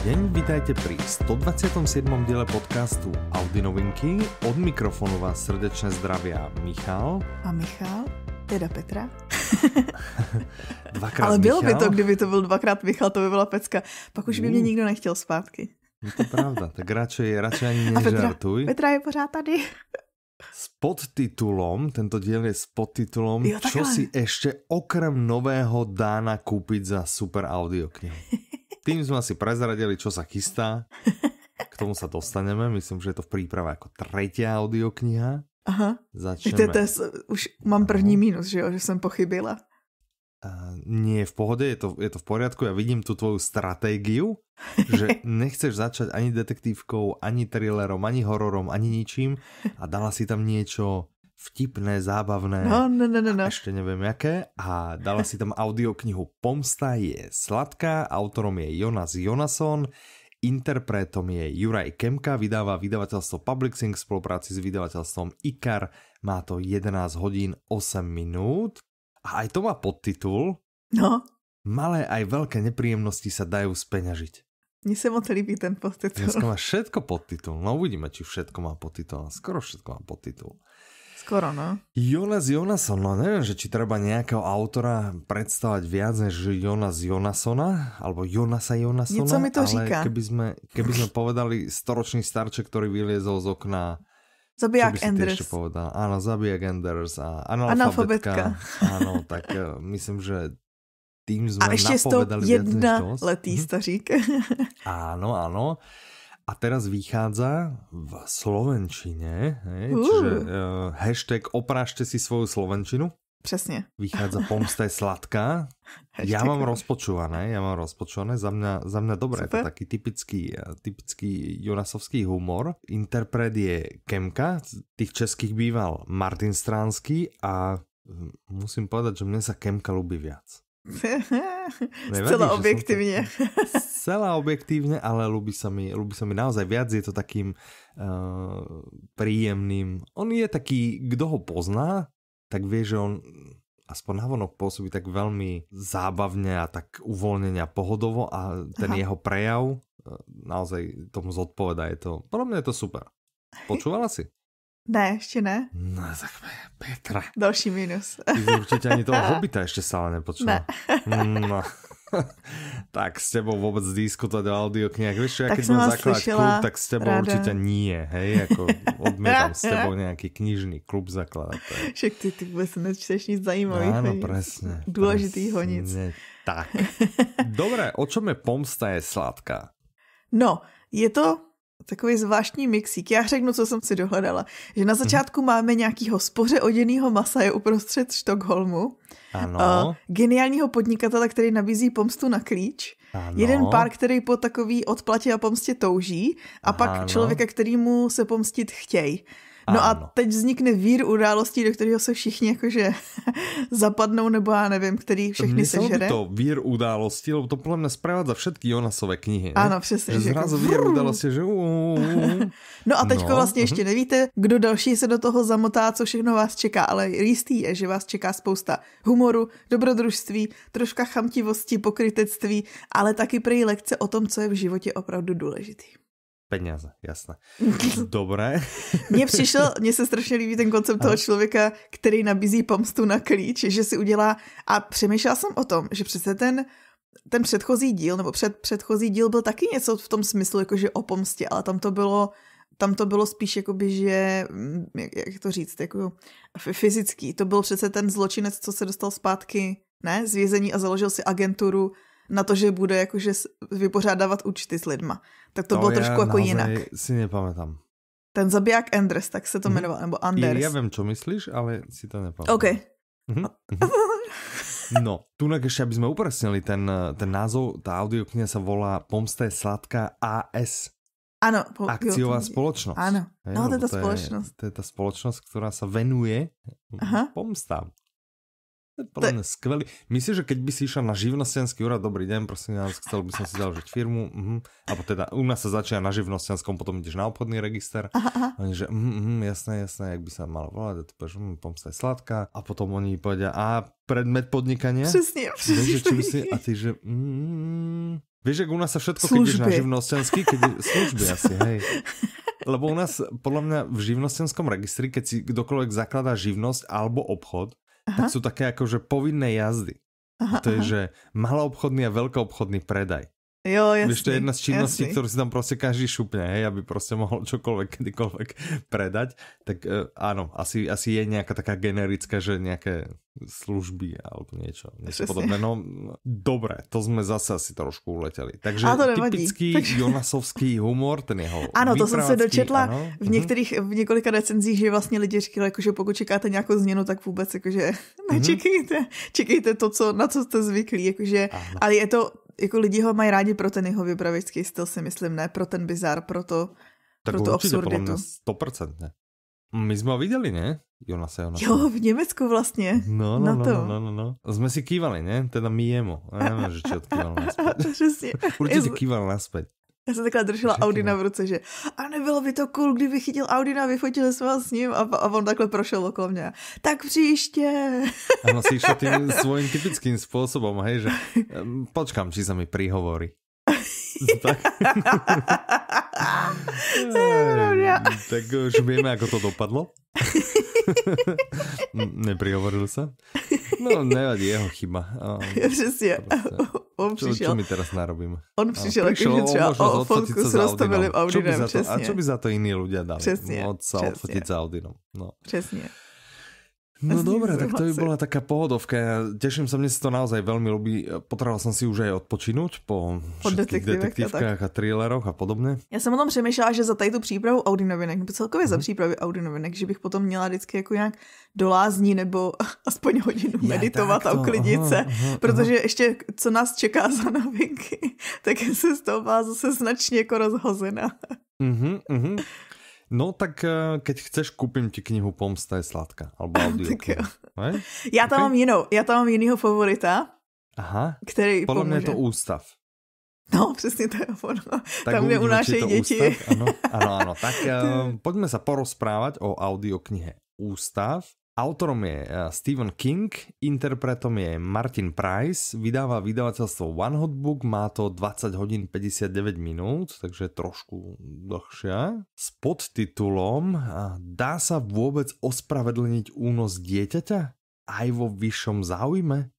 deň, vítajte pri 127. diele podcastu Audi Novinky. Od mikrofonu vás srdečne zdravia Michal. A Michal, teda Petra. dvakrát Ale bylo Michal. by to, kdyby to byl dvakrát Michal, to by byla pecka. Pak už by mě uh. nikdo nechtěl zpátky. je to pravda, tak radšej, radšej ani nežartuj. A Petra, Petra je pořád tady. S podtitulom, tento diel je s podtitulom, jo, čo si ešte okrem nového dána koupit za super audio knihu. Tým jsme asi prezradili, čo sa chystá. K tomu sa dostaneme. Myslím, že je to v príprave jako tretia audiokniha. Aha. Začneme. Víte, to je, už mám první mínus, že jo, že jsem pochybila. Uh, nie, v pohode, je to, je to v poriadku, ja vidím tu tvoju stratégiu, že nechceš začať ani detektívkou, ani thrillerom, ani hororom, ani ničím a dala si tam niečo vtipné, zábavné no, ne, ne, ne, no. no, no, no. ještě nevím jaké a dala si tam audioknihu Pomsta je sladká, autorom je Jonas Jonason, interpretom je Juraj Kemka, vydává vydavatelstvo Publixing v spolupráci s vydavatelstvem IKAR, má to 11 hodin 8 minut a aj to má podtitul No. Malé aj velké nepříjemnosti se dají speňažiť. Mně se moc líbí ten podtitul. Dneska má všetko podtitul. No uvidíme, či všetko má podtitul. Skoro všetko má podtitul skoro, no. Jonas Jonasson, no neviem, že či treba nejakého autora predstavať viac než Jonas Jonasona, alebo Jonasa Jonasona. Nieco mi to ale říká. Keby sme, keby sme povedali storočný starče, ktorý vyliezol z okna Zabiják Enders. Ešte povedal. Áno, Zabiják Enders a analfabetka. analfabetka. Áno, tak eh, myslím, že tým sme a ještě napovedali jedna letý mhm. stařík. Áno, áno a teraz vychádza v Slovenčine, hej? Uh. čiže uh, hashtag opražte si svoju Slovenčinu. Přesně. Vychádza pomsta je sladká. já mám rozpočúvané, já mám rozpočúvané, za mňa, za mňa dobré, Super. to taký typický, eh, typický Jonasovský humor. Interpret je Kemka, tých českých býval Martin Stránský a hm, musím povedať, že mne sa Kemka ľubí viac. Zcela objektivně. Zcela objektivně, ale lubí se mi, lubí se mi naozaj viac, je to takým uh, príjemným. On je taký, kdo ho pozná, tak vie, že on aspoň navonok působí tak velmi zábavně a tak uvolněně a pohodovo a ten Aha. jeho prejav eh, naozaj tomu zodpoveda. Je to, pro mě je to super. Počúvala si? Ne, ještě ne. No tak Petra. Další minus. Ty určitě ani toho hobita ještě stále nepočul. Ne. Mm, no. tak s tebou vůbec diskutovat o audioknihách, víš, čo, já když mám základ klub, tak s tebou ráda. určitě nie, hej, jako odmětám s tebou nějaký knižný klub zakládat. Však ty, ty vůbec nečteš nic zajímavého. Ano, přesně. Důležitýho nic. Tak. Dobré, o čem je pomsta je sladká? No, je to takový zvláštní mixík. Já řeknu, co jsem si dohledala. Že na mhm. začátku hmm. máme nějakýho spoře oděnýho masa je uprostřed Štokholmu. Ano. Uh, geniálního podnikatele, který nabízí pomstu na klíč. Ano. Jeden pár, který po takový odplatě a pomstě touží. A pak ano. člověka, kterýmu se pomstit chtějí. No a teď vznikne vír událostí, do kterého se všichni jakože zapadnou, nebo já nevím, který všechny Myslel sežere. to vír událostí, lebo to podle mě zprávat za všetky Jonasové knihy. Ano, přesně. Že, že jako zrazu jako... vír události, že No a teďko no. vlastně ještě mhm. nevíte, kdo další se do toho zamotá, co všechno vás čeká, ale jistý je, že vás čeká spousta humoru, dobrodružství, troška chamtivosti, pokrytectví, ale taky prý lekce o tom, co je v životě opravdu důležitý. Peněze, jasné. Dobré. Mně přišel, mně se strašně líbí ten koncept toho člověka, který nabízí pomstu na klíč, že si udělá, a přemýšlela jsem o tom, že přece ten ten předchozí díl, nebo před, předchozí díl byl taky něco v tom smyslu, jakože o pomstě, ale tam to bylo, tam to bylo spíš jakoby, že, mm, jak, jak to říct, jako fyzický. To byl přece ten zločinec, co se dostal zpátky, ne, z vězení a založil si agenturu na to, že bude jakože vypořádávat účty s lidma. Tak to, to bylo trošku jako jinak. si nepamätám. Ten zabiják Andres, tak se to mhm. jmenoval, nebo Anders. Já vím, co myslíš, ale si to nepamatuji. OK. Mhm, mhm. No, tu ještě, aby jsme upresnili ten, ten názov, ta audiokniha se volá Pomsta je sladká AS. Ano. Po, Akciová jo, spoločnosť. Áno, no, no to je společnost. To Je, to je ta společnost, která se venuje Aha. pomstám. To je skvelý. Myslíš, že keď by si išiel na živnostenský úrad, dobrý deň, prosím já chcel by som si založiť firmu, mhm, uh -huh. alebo teda u nás sa začína na živnostenskom, potom ideš na obchodný register, aha, aha. oni že mhm, uh mhm, -huh, jasné, jasné, jak by sa malo volať, a ty povieš, mhm, pomsta je sladká, a potom oni povedia, a predmet podnikania? Přesně, přesně. Si, a ty že, mm, víš, že u nás sa všetko, služby. když na živnostenský, keď služby asi, hej. Lebo u nás, podľa mňa, v živnostenskom registri, keď si kdokoľvek zakládá živnost alebo obchod, Aha. tak sú také že povinné jazdy. Aha, a to aha. je, že maloobchodný a veľkoobchodný predaj. Jo, jasný, Víš, to je jedna z činností, jasný. kterou si tam prostě každý šupne, hej, aby prostě mohl čokoliv kdykoliv predať, tak uh, ano, asi, asi je nějaká taká generická, že nějaké služby alebo niečo, niečo podobné. No, dobré, to jsme zase asi trošku uletěli. Takže to typický Takže... Jonasovský humor, ten jeho Ano, to jsem se dočetla ano. v mhm. některých, v několika recenzích, že vlastně lidi říkali, jako, že pokud čekáte nějakou změnu, tak vůbec jakože mhm. nečekejte, čekajte čekejte to, co, na co jste zvyklí, jakože, ale je to jako lidi ho mají rádi pro ten jeho vypravěcký styl, si myslím, ne pro ten bizar, pro to, tak pro to absurditu. Tak 100%. My jsme ho viděli, ne? Jonase, Jonase. Jo, v Německu vlastně. No, no, na no, to. no, no, no, no. Jsme si kývali, ne? Teda my jemo. Já nevím, že či odkýval naspäť. Určitě kýval naspäť. Já jsem takhle držela Všechno. Audina v ruce, že a nebylo by to cool, kdyby chytil Audina, vyfotili jsme s ním a, a on takhle prošel okolo mě. Tak příště. Ano, si išla tím svojím typickým způsobem, hej, že počkám, či se mi prihovorí. tak, eh, tak už vieme, ako to dopadlo. Neprihovoril sa. No, nevadí, jeho chyba. Přesně. Prostě- on přišel. Čo, čo my teraz narobíme? On přišel, přišel jako třeba o fotku s rostomilým Audinem. Čo by za to, a co by za to jiní lidé dali? Přesně. No, sa odfotit s Audinom. No. Přesně. No dobre, tak to by bola taká pohodovka. Ja teším sa, mne si to naozaj veľmi ľubí. potřeboval som si už aj odpočinúť po, po všetkých detektívkách a, a thrilleroch a podobně. Já jsem o tom přemýšlela, že za tady tu přípravu novinek, nebo celkově hmm. za mhm. přípravu novinek, že bych potom měla vždycky jako nějak lázní nebo aspoň hodinu ja, meditovat a uklidit se, aha, aha, protože aha. ještě co nás čeká za novinky, tak se z toho byla zase značně jako rozhozená. Mhm, mhm. No tak eh, keď chceš, kúpim ti knihu Pomsta je sladká. Albo tak jo. Já tam okay. mám jinou, já tam mám jinýho favorita. Aha, který podle mě je to ústav. No, přesně to je ono. Tak Tam, kde unášejí děti. Ústav, ano, ano, ano. Tak uh, pojďme se porozprávat o audioknihe Ústav. Autorom je eh, Stephen King, interpretom je Martin Price, vydává vydavateľstvo One Hot Book, má to 20 hodin 59 minút, takže trošku dlhšia. S podtitulom Dá sa vôbec ospravedlniť únos dieťaťa? Aj vo vyššom záujme?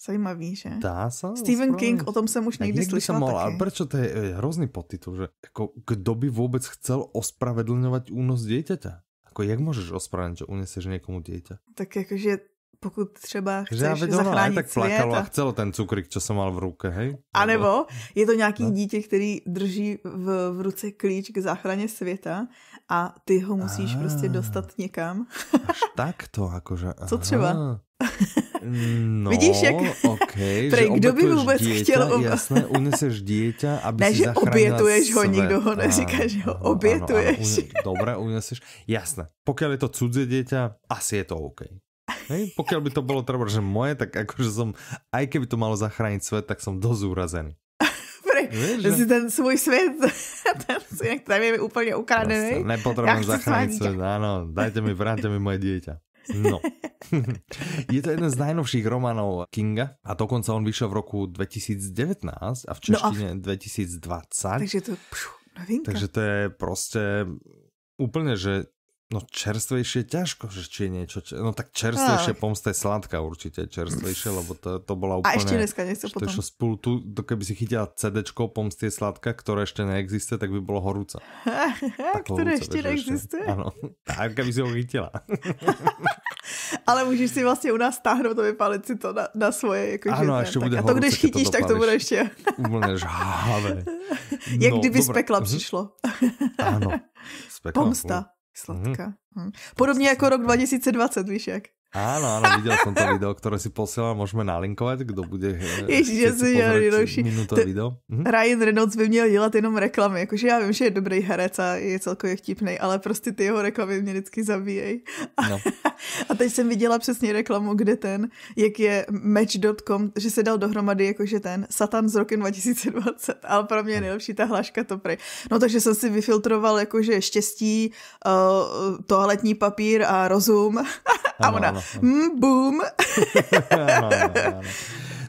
Zajímavý, že? Dá sa? Stephen King, o tom jsem už někdy slyšel taky. Ale prečo to je eh, hrozný podtitul, že jako kdo by vůbec chcel ospravedlňovať únos dítěte? jako jak můžeš ospravedlnit, že uneseš někomu dítě? Tak jakože pokud třeba chceš že já zachránit tak plakalo a... a chcelo ten cukrik, co jsem mal v ruce, hej? A nebo je to nějaký no. dítě, který drží v, v ruce klíč k záchraně světa a ty ho musíš a... prostě ah. dostat někam. Až tak to, jakože... Co třeba? No, Vidíš, jak... Okay, Prej, že kdo by vůbec dieťa, chtěl... Ob... Jasné, uneseš dieťa, aby ne, si že obětuješ svet. ho, nikdo ho neříká, že ho obětuješ. Ano, ano, ano, un... dobré, uneseš. Jasné, pokud je to cudzie dieťa, asi je to OK. Hej, pokiaľ by to bolo treba, že moje, tak akože som, aj keby to malo zachrániť svet, tak som dosť urazený. Víš, že si ten svůj svět, ten svět, tam je mi úplně ukradený. Prostě nepotřebuji zachránit svět, ano, dajte mi, vráťte mi moje dítě. No. je to jeden z najnovších románov Kinga a dokonca on vyšel v roku 2019 a v češtině no a... 2020. Takže to pšu, novinka. Takže to je prostě úplně, že No čerstvejšie ťažko, že či je niečo, Čer... no tak čerstvejšie Ach. pomsta je sladká určite, čerstvejšie, lebo to, to bola úplne... A ešte dneska nechcú potom. spolu, tu, to keby si chytila CDčko pomsta je sladká, ktoré ešte neexistuje, tak by bolo horúca. tak ktoré ešte neexistuje? Áno, a keby si ho chytila. Ale můžeš si vlastně u nás stáhnout a vypálit si to na, na svoje. Jako ano, a ještě bude tak. A to, když chytíš, to tak to bude ještě. Úplně žhavé. No, Jak kdyby dobra. No, z pekla mhm. přišlo. ano. Z pekla, Pomsta. Mhm. Sladká. Mm. Podobně jako rok 2020, víš jak. Áno, áno, videl som to video, ktoré si posielal, môžeme nalinkovať, kto bude eh, Ježiš, si dělal další. minutové video. Mhm. Ryan Reynolds by měl dělat jenom reklamy, jakože já vím, že je dobrý herec a je celkově vtipný, ale prostě ty jeho reklamy mě vždycky zabíjej. A, no. a teď jsem viděla přesně reklamu, kde ten, jak je match.com, že se dal dohromady jakože ten Satan z roku 2020, ale pro mě je no. nejlepší ta hláška to prej. No takže jsem si vyfiltroval jakože štěstí, uh, toaletní papír a rozum. a ona, Mm, boom. áno,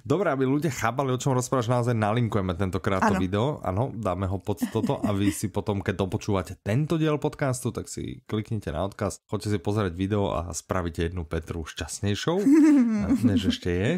Dobre, aby ľudia chápali, o čom rozprávaš, naozaj nalinkujeme tentokrát ano. to video. Áno, dáme ho pod toto a vy si potom, keď dopočúvate tento diel podcastu, tak si kliknite na odkaz, choďte si pozerať video a spravíte jednu Petru šťastnejšou, než ešte je.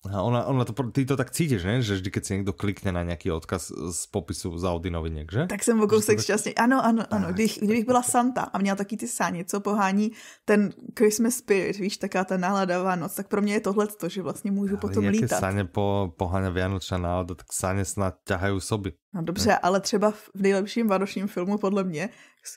A ona, ona to, ty to tak cítíš, ne? že vždy, když si někdo klikne na nějaký odkaz z popisu z Audi noviněk, že? Tak jsem o kousek tak... šťastný. Ano, ano, ano. Tak, když, kdybych byla Santa a měla taky ty sáně, co pohání ten Christmas spirit, víš, taká ta nálada Vánoc, tak pro mě je tohle to, že vlastně můžu ale potom lítat. sáně po, poháňa Vianočná nálada, tak sáně snad ťahají soby. No dobře, ne? ale třeba v nejlepším vánočním filmu podle mě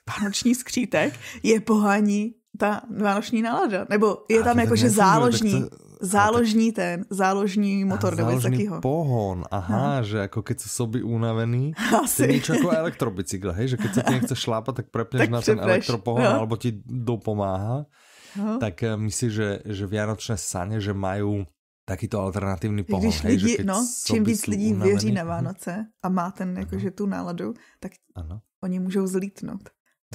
Vánoční skřítek je pohání ta vánoční nálada. Nebo je tam jakože záložní. To záložní tak... ten, záložní motor nebo něco takového. pohon, aha, no. že jako keď jsou sobí unavený, Asi. to je něco jako elektrobicykl, hej, že keď se ti nechce šlápat, tak prepneš tak na přepneš. ten elektropohon, no. alebo ti dopomáhá, No. Tak eh, myslím, že, že vianočné sane, že mají takýto alternativní pohon. Když hej, lidi, hej, že no, čím víc lidí unavený, věří na Vánoce a má ten jakože tu náladu, tak ano. oni můžou zlítnout.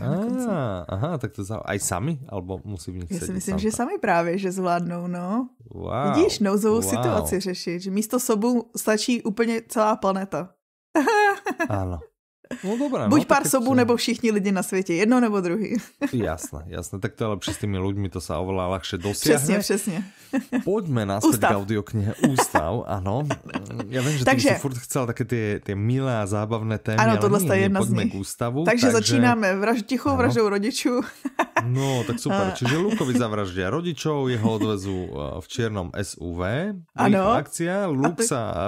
Ah, aha, tak to za... aj sami? Alebo musí v nich Já si myslím, že sami právě, že zvládnou, no. Wow, Vidíš, nouzovou wow. situaci řešit, že místo sobou stačí úplně celá planeta. ano, No dobré. No, Buď no, pár sobů, nebo všichni lidi na světě, jedno nebo druhý. jasné, jasné, tak to ale s těmi lidmi to se ovolá ľahšie dosiahne. Přesně, přesně. Pojďme náspäť k audioknihe Ústav, ano. Já vím, že takže, ty jsi furt chcela také ty, ty milé a zábavné témy, ano, tohle je jedna z nich. K ústavu, takže, takže začínáme vraž, tichou ano. vraždou rodičů. no, tak super. Čiže Lukovi zavraždí. rodičov, jeho odvezu eh, v černom SUV. Ano. Akcia, Luk ty...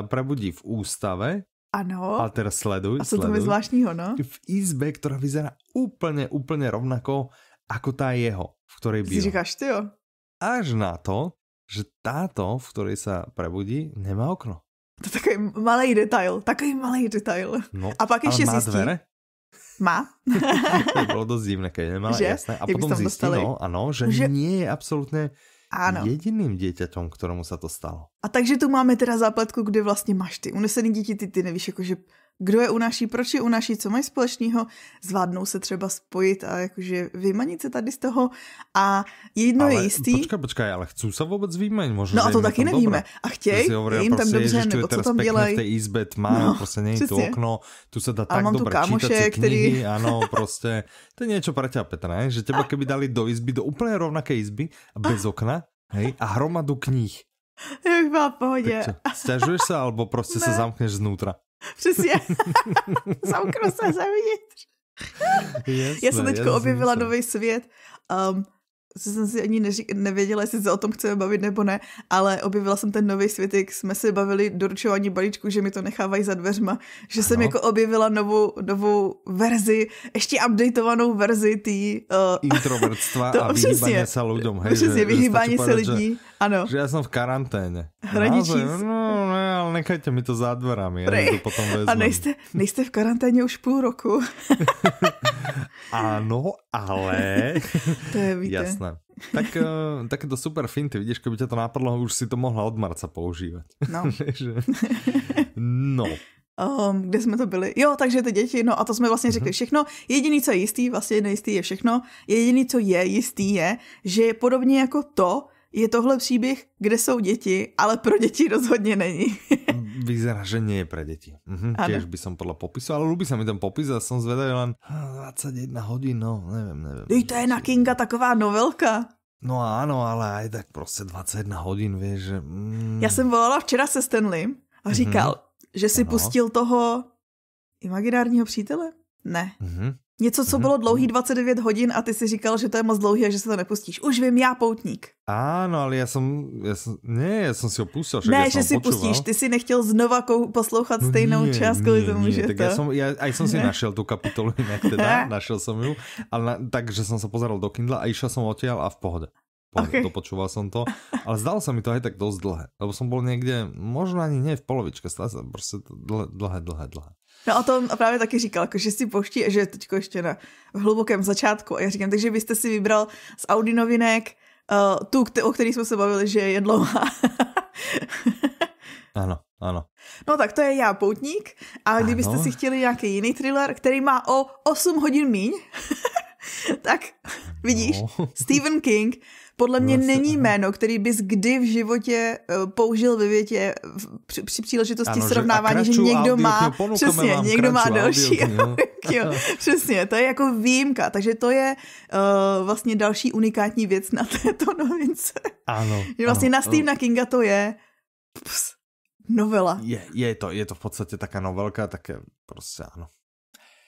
prebudí v ústave ano. A teraz sleduj. A to tam zvláštního, no. V izbe, která vyzerá úplně, úplně rovnako jako ta jeho, v které byl. Si říkáš, ty jo. Až na to, že táto, v které se prebudí, nemá okno. To je takový malý detail, takový malý detail. No, a pak ještě zjistí. Dvere? Má. to bylo dost divné, když nemá, že? jasné. A Jak potom zjistí, dostali? no, ano, že, že, nie je absolutně ano. jediným dítětem, kterému se to stalo. A takže tu máme teda zápletku, kde vlastně máš ty unesený děti, ty, ty nevíš, jakože kdo je u naší, proč je u naší, co mají společného, zvládnou se třeba spojit a jakože vymanit se tady z toho a jedno ale, je jistý. Počkej, počkej, ale chcou se vůbec vymanit, možná. No a to taky nevíme. Dobré. A chtějí, je jim tam prostě dobře, Ježiš, nebo co tam dělají. té izbě tma, no, prostě není to okno, tu se dá tak mám dobré kámoše, knihy, který... ano, prostě, to je něco pro tě, Petra, ne? že těba keby dali do izby, do úplně rovnaké izby, bez okna, hej, a hromadu knih. Já bych byla v pohodě. Stěžuješ se, alebo prostě se zamkneš znutra? Přesně. Zamknu se zevnitř. jasné, Já jsem teď objevila nový svět. Um, co jsem si ani neřík, nevěděla, jestli se o tom chceme bavit nebo ne, ale objevila jsem ten nový svět, jak jsme se bavili doručování balíčku, že mi to nechávají za dveřma, že ano. jsem jako objevila novou, novou verzi, ještě updateovanou verzi tý... Uh, Introvertstva to, a vyhýbání se lidem. přesně, vyhýbání se lidí, že, ano. Že já jsem v karanténě. Hraničí. No, ale nechajte mi to za dverami, Prej. já to potom vezmu. A nejste, nejste v karanténě už půl roku. ano, ale... to je, víte. Jasné. Tak, eh, tak je to super finty, vidíš, keby tě to napadlo, už si to mohla od marca používat. No. no. Um, kde jsme to byli? Jo, takže ty děti, no a to jsme vlastně řekli mhm. všechno. Jediný, co je jistý, vlastně nejistý je všechno. Jediný, co je jistý, je, že je podobně jako to, je tohle příběh, kde jsou děti, ale pro děti rozhodně není. Vyzerá, že nie je pro děti. Mhm, ano. by som podle popisu, ale ľubí se mi ten popis a jsem zvedavý len 21 hm, hodin, no nevím, nevím. Dej, to je na Kinga taková novelka. No ano, ale aj tak prostě 21 hodin, víš. že... Mm. Já jsem volala včera se Stanley a mhm. říkal, mm-hmm. že si ano. pustil toho imaginárního přítele? Ne. Mm-hmm. Něco, co mhm. bylo dlouhý 29 hodin a ty si říkal, že to je moc dlouhý a že se to nepustíš. Už vím, já poutník. Áno, ale já jsem, já jsem ne, já jsem si ho pustil. Ne, že si pustíš, ty si nechtěl znova kou, poslouchat no stejnou no, část kvůli tomu, že tak to... Já jsem, já, já jsem si našel tu kapitolu jinak teda, našel jsem ju, ale na, takže jsem se pozeral do Kindle a išel jsem otěl a v pohodě. Pohodě, okay. dopočúval som to, ale zdalo sa mi to aj tak dosť dlhé, lebo som bol niekde, možno ani nie v polovičke, stále sa prostě dlhé, dlhé, dlhé, dlhé. No o tom právě taky říkal, jako, že si poští že je teď ještě na hlubokém začátku. A já říkám, takže byste si vybral z Audi novinek uh, tu, o který jsme se bavili, že je dlouhá. ano, ano. No tak to je já, poutník. A kdybyste ano. si chtěli nějaký jiný thriller, který má o 8 hodin míň, tak no. vidíš, no. Stephen King podle mě vlastně, není jméno, který bys kdy v životě eh, použil ve větě při, při příležitosti ano, srovnávání, že, že někdo má, přesně, někdo má další. Audio, přesně, to je jako výjimka, takže to je uh, vlastně další unikátní věc na této novince. Ano. Že vlastně ano, na Stephena Kinga to je pst, novela. Je, je, to, je to v podstatě taká novelka, také prostě ano.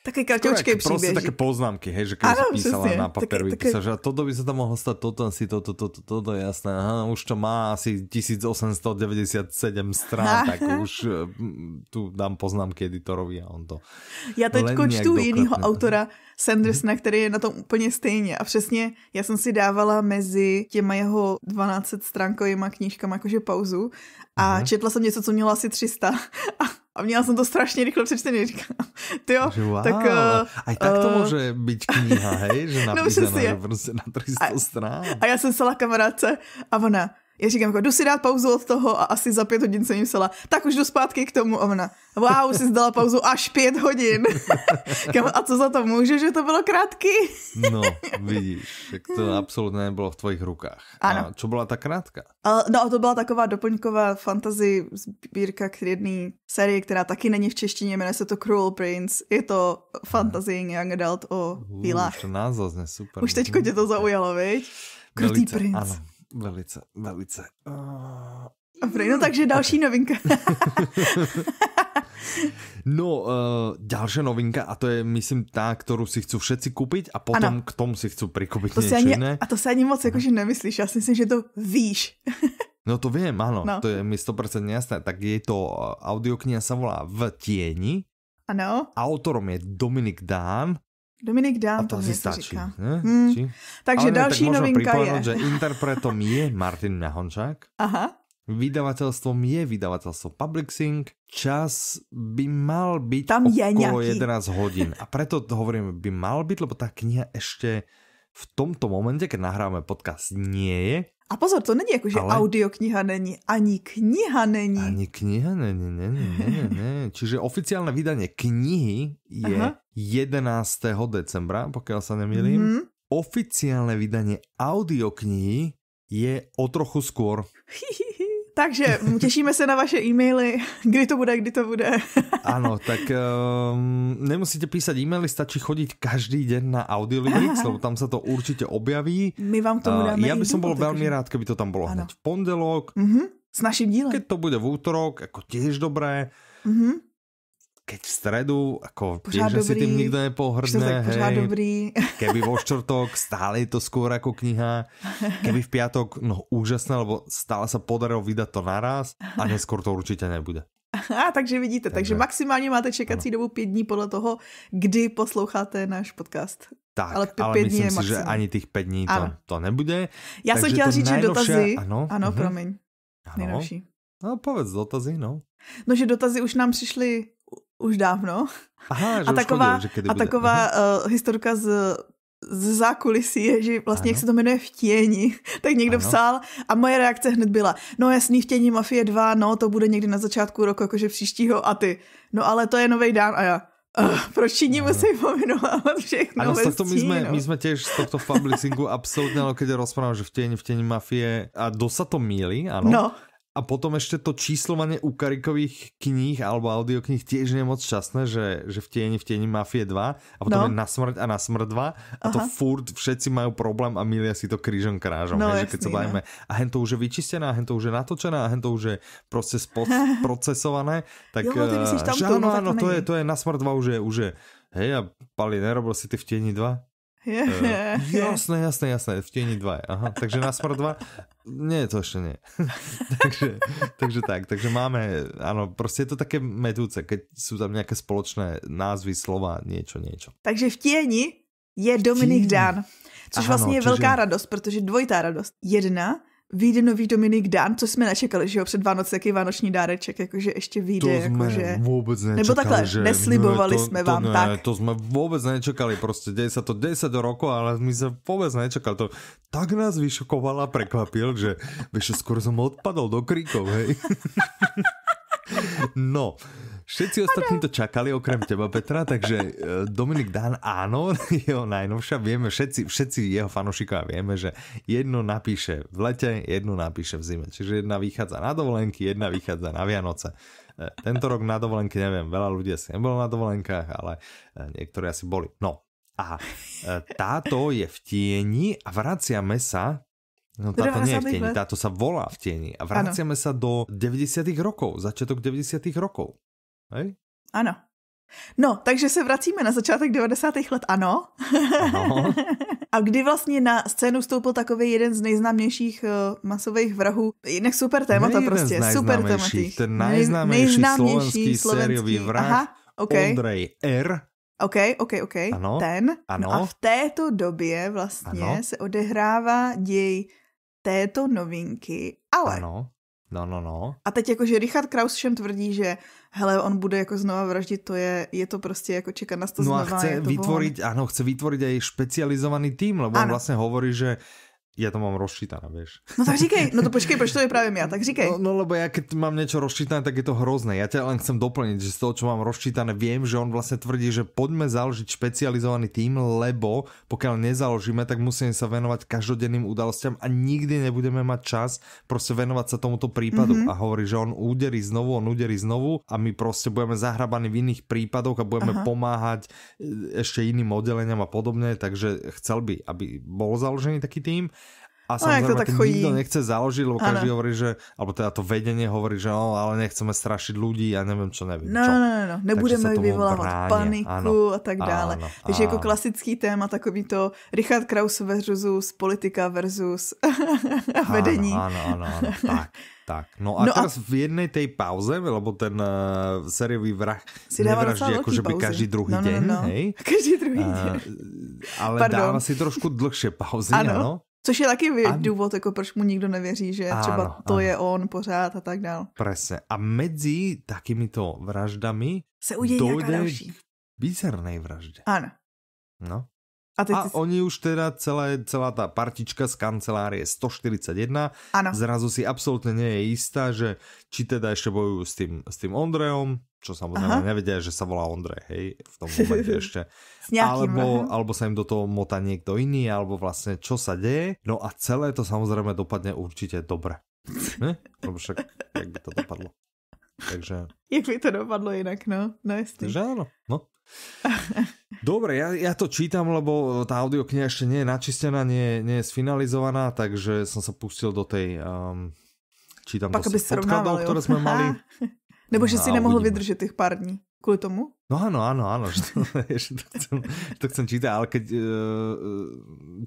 Také kratučké příběhy. Prostě také poznámky, hej, že když si písala na papír, také, také... že toto by se tam mohlo stát, toto asi, toto, toto, toto, jasné, aha, už to má asi 1897 strán, tak už eh, tu dám poznámky editorovi a on to. Já teď čtu jiného autora mhm. Sandersona, který je na tom úplně stejně a přesně já jsem si dávala mezi těma jeho 12 stránkovýma knížkama jakože pauzu a uh-huh. četla jsem něco, co mělo asi 300 A měla jsem to strašně rychle přečtený, říkám. Ty jo, wow. tak... Uh, i tak to uh, může být kniha, hej? Že no, je. Prostě na 300 a, strán. A já jsem sela kamarádce a ona, já říkám, jako, jdu si dát pauzu od toho a asi za pět hodin jsem jim sela. tak už jdu zpátky k tomu. A ona, wow, jsi zdala pauzu až pět hodin. a co za to může, že to bylo krátký? no, vidíš, tak to absolutně nebylo v tvojich rukách. Ano. A co byla ta krátká? No, to byla taková doplňková fantasy sbírka k jedné série, která taky není v češtině, jmenuje se to Cruel Prince. Je to fantasy young adult o bílách. Uh, to super. Už teďko tě to zaujalo, viď? Krutý princ. Ano, Velice, velice. Uh... Dobrý, no takže další okay. novinka. no, uh, eh, další novinka a to je, myslím, ta, kterou si chci všetci koupit a potom ano. k tomu si chci prikoupit něco jiné. ani, A to se ani moc jakože mhm. nemyslíš, já si myslím, že to víš. no to viem, ano, no. to je mi 100% jasné. Tak je to, eh, audiokniha sa volá V tieni. Ano. Autorom je Dominik Dán Dominik Dán to asi stačí. Říká. Ne? Hmm. Takže Ale další tak novinka je... že interpretom je Martin Nahončák. Aha. Vydavatelstvom je vydavatelstvo Publixing. Čas by mal byť Tam je okolo nejaký. 11 hodín. A preto to hovorím, by mal byť, lebo tá kniha ešte v tomto momente, keď nahráme podcast, nie je. A pozor, to není jako, že Ale... audiokniha není, ani kniha není. Ani kniha není, ne, ne, ne, ne. Čiže oficiálne vydanie knihy je Aha. 11. decembra, pokiaľ sa nemýlim. Mm -hmm. Oficiálne vydanie audioknihy je o trochu skôr. Takže těšíme se na vaše e-maily, kdy to bude, kdy to bude. Ano, tak um, nemusíte písať e-maily, stačí chodit každý den na Audiolibrix, lebo tam se to určitě objaví. My vám to. dáme uh, Já bych byl velmi rád, kdyby to tam bylo hned v pondelok. Uh mhm, -huh. S naším dílem. Keď to bude v útorok, jako těž dobré. Uh mhm. -huh keď v stredu, ako pořád dobrý, že si tým nikto nepohrdne, hej, dobrý. keby vo štvrtok stále je to skôr ako kniha, keby v piatok, no úžasné, lebo stále sa podarilo vydať to naraz a neskôr to určite nebude. A, takže vidíte, takže, takže maximálně máte čekací ano. dobu pět dní podle toho, kdy posloucháte náš podcast. Tak, ale, ale pět myslím dní je si, maximum. že ani těch pět dní to, to nebude. Já jsem chtěla říct, že dotazy... Ano, ano uh-huh. promiň. Ano. Nejnovší. No povedz dotazy, no. No, že dotazy už nám přišly už dávno. Aha, že a taková, chodil, že a taková uh, historka z z zákulisí je, že vlastně, ano. jak se to jmenuje, v těni, tak někdo ano. psal a moje reakce hned byla, no jasný, v těni Mafie 2, no to bude někdy na začátku roku, jakože příštího a ty, no ale to je nový dán a já, Uh, proč všichni musí pomenovat všechno Ano, z tohto my jsme, my jsme těž z tohto fablicingu absolutně, ale když rozprávám, že v tieni, v tieni mafie, a dosa to míli, ano. No a potom ešte to číslovanie u karikových kníh alebo audiokníh tiež nie je moc časné, že, že v tieni, v tieni Mafie 2 a potom no. je na smrť a na smrť 2 a Aha. to furt všetci majú problém a milia si to krížom krážom, no, hej, jasný, že keď sa no. bavíme. A hen to už je vyčistené, a hen to už je natočené, a hen to už je proste procesované, tak jo, ty myslíš, tam že, eh, to, áno, áno, to, je, to je na smrť 2 už je, už je hej, a Pali, nerobil si ty v tieni 2? Yeah. Eh, uh, jasné, jasné, jasné, v tieni 2. Aha, takže na smrt 2? Nie, to ešte nie. takže, takže tak, takže máme, áno, prostě je to také medúce, keď sú tam nejaké spoločné názvy, slova, niečo, niečo. Takže v tieni je Dominik Dán, což ano, vlastně no, je čiže... velká radost, protože dvojitá radost. Jedna, vyjde nový Dominik Dan, co jsme nečekali, že jo, před Vánoce, jaký vánoční dáreček, jakože ještě vyjde, to jsme jakože... vůbec nečekali, Nebo takhle, že... neslibovali to, jsme to, vám ne, tak. To jsme vůbec nečekali, prostě děje se to 10 roku, ale my jsme vůbec nečekali. To tak nás vyšokoval a překvapil, že víš, skoro jsem odpadl do kríkov, hej. no, Všetci ostatní to čakali, okrem teba, Petra, takže e, Dominik Dan, áno, jeho najnovšia, vieme, všetci, všetci jeho fanošikovia vieme, že jedno napíše v lete, jedno napíše v zime. Čiže jedna vychádza na dovolenky, jedna vychádza na Vianoce. E, tento rok na dovolenky neviem, veľa ľudí asi nebolo na dovolenkách, ale e, niektorí asi boli. No, a táto je v tieni a vraciame sa No táto nie je v tieni, táto sa volá v tieni. A vraciame ano. sa do 90 rokov, začiatok 90 rokov. Hej? Ano. No, takže se vracíme na začátek 90. let, ano. ano. A kdy vlastně na scénu vstoupil takový jeden z nejznámějších eh, masových vrahů. Jinak super témata ne prostě, super tématy. Ten nejznámější, nejznámější slovenský, slovenský sériový vrah, Aha, okay. Ondrej R. OK, OK, OK. Ano, Ten. No ano. No a v této době vlastně ano. se odehrává děj této novinky, ale ano. No, no, no. A teď jakože Richard Kraus všem tvrdí, že hele, on bude jako znova vraždit, to je, je to prostě jako čekat na to no znova. No a chce vytvoriť, ano, chce vytvoriť aj špecializovaný tým, lebo ano. on vlastně hovorí, že ja to mám rozčítané, vieš. No tak říkej, no to počkej, proč to vyprávím ja, tak říkej. No, no lebo ja keď mám niečo rozčítané, tak je to hrozné. Ja ťa len chcem doplniť, že z toho, čo mám rozčítané, viem, že on vlastne tvrdí, že poďme založiť špecializovaný tým, lebo pokiaľ nezaložíme, tak musíme sa venovať každodenným udalostiam a nikdy nebudeme mať čas proste venovať sa tomuto prípadu. Mm-hmm. A hovorí, že on úderí znovu, on úderí znovu a my proste budeme zahrabaní v iných prípadoch a budeme Aha. pomáhať e, ešte iným oddeleniam a podobne, takže chcel by, aby bol založený taký tým a no, samozrejme, to tak chodí. nikto nechce založiť, lebo ano. každý hovorí, že, alebo teda to vedenie hovorí, že no, ale nechceme strašiť ľudí a nevím, čo neviem No, čo. no, no, no. nebudeme vyvolávat paniku ano. a tak dále. Ano. Takže ano. jako klasický téma takový to Richard Kraus versus politika versus ano, vedení. Ano, ano, ano, tak. Tak, no a no teraz a... v jednej tej pauze, lebo ten uh, eh, seriový vrah si nevraždí jako, že by každý druhý no, no, no, no. den, hej? Každý druhý uh, eh, den. Ale Pardon. dáva si trošku dlhšie pauzy, ano. ano? Což je taky ano. důvod, jako proč mu nikdo nevěří, že ano, třeba to ano. je on pořád a tak dál. Presne. A mezi takýmito vraždami se dojde další. k bizarnej vraždě. Ano. No. A, ty, ty... oni už teda celé, celá tá partička z kancelárie 141 ano. zrazu si absolútne nie je istá, že či teda ešte bojujú s tým, s tým Ondrejom, čo samozrejme Aha. nevedia, že sa volá Ondrej, hej, v tom momente ešte. nejakým, alebo, alebo sa im do toho mota niekto iný, alebo vlastne čo sa deje. No a celé to samozrejme dopadne určite dobre. Ne? Lebo však, jak by to dopadlo. Takže... Jak by to dopadlo jinak, no? No jasný. Takže ano, no. Dobre, ja, ja to čítam, lebo tá audiokniha ešte nie je načistená, nie, nie je sfinalizovaná, takže som sa pustil do tej... Um, čítam Pak do podkladov, ktoré sme mali. Nebo že si nemohl uvidíme. vydržet těch pár dní Kvôli tomu? No ano, ano, ano, že to, že to, chcem, to chcem čítať, ale keď uh,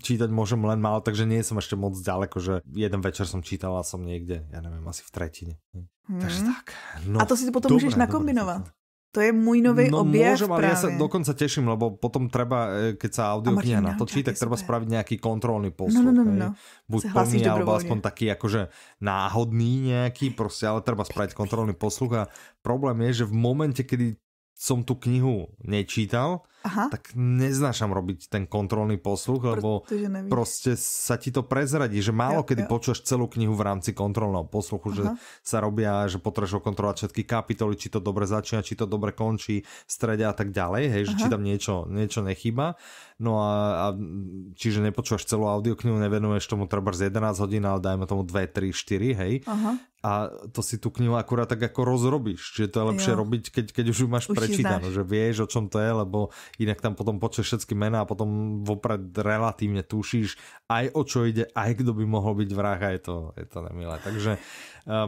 čítať môžem len málo, takže nie som ešte moc ďaleko, že jeden večer som čítala som niekde, ja neviem, asi v tretine. Hmm. Takže tak. No, a to si potom dobré, můžeš nakombinovat. Dobré. To je můj nový no, objev Můžem, ale já ja sa dokonca teším, lebo potom třeba, eh, keď se audio kniha natočí, tak třeba spravit nějaký kontrolný no, no, postup. No, no, no, no. Buď plný, alebo aspoň taký jakože náhodný nějaký, prostě, ale třeba spravit kontrolný posluch a problém je, že v momente, kdy jsem tu knihu nečítal, Aha. tak neznášam robiť ten kontrolný posluch, lebo prostě proste sa ti to prezradí, že málo jo, kedy jo. počuješ celú knihu v rámci kontrolného posluchu, Aha. že sa robia, že potrebuješ kontrolovať všetky kapitoly, či to dobre začína, či to dobre končí, stredia a tak ďalej, hej, Aha. že či tam niečo, niečo nechýba. No a, a čiže nepočúvaš celú audioknihu, nevenuješ tomu treba z 11 hodín, ale dajme tomu 2, 3, 4, hej. Aha a to si tu knihu akurát tak jako rozrobíš, že to je lepšie jo. robiť, keď, keď už ju máš už prečítanú, že vieš, o čom to je, lebo Inak tam potom počuješ všetky mená a potom vopred relatívne tušíš aj o čo ide, aj kdo by mohl byť vrah a je to, je to nemilé. Takže e,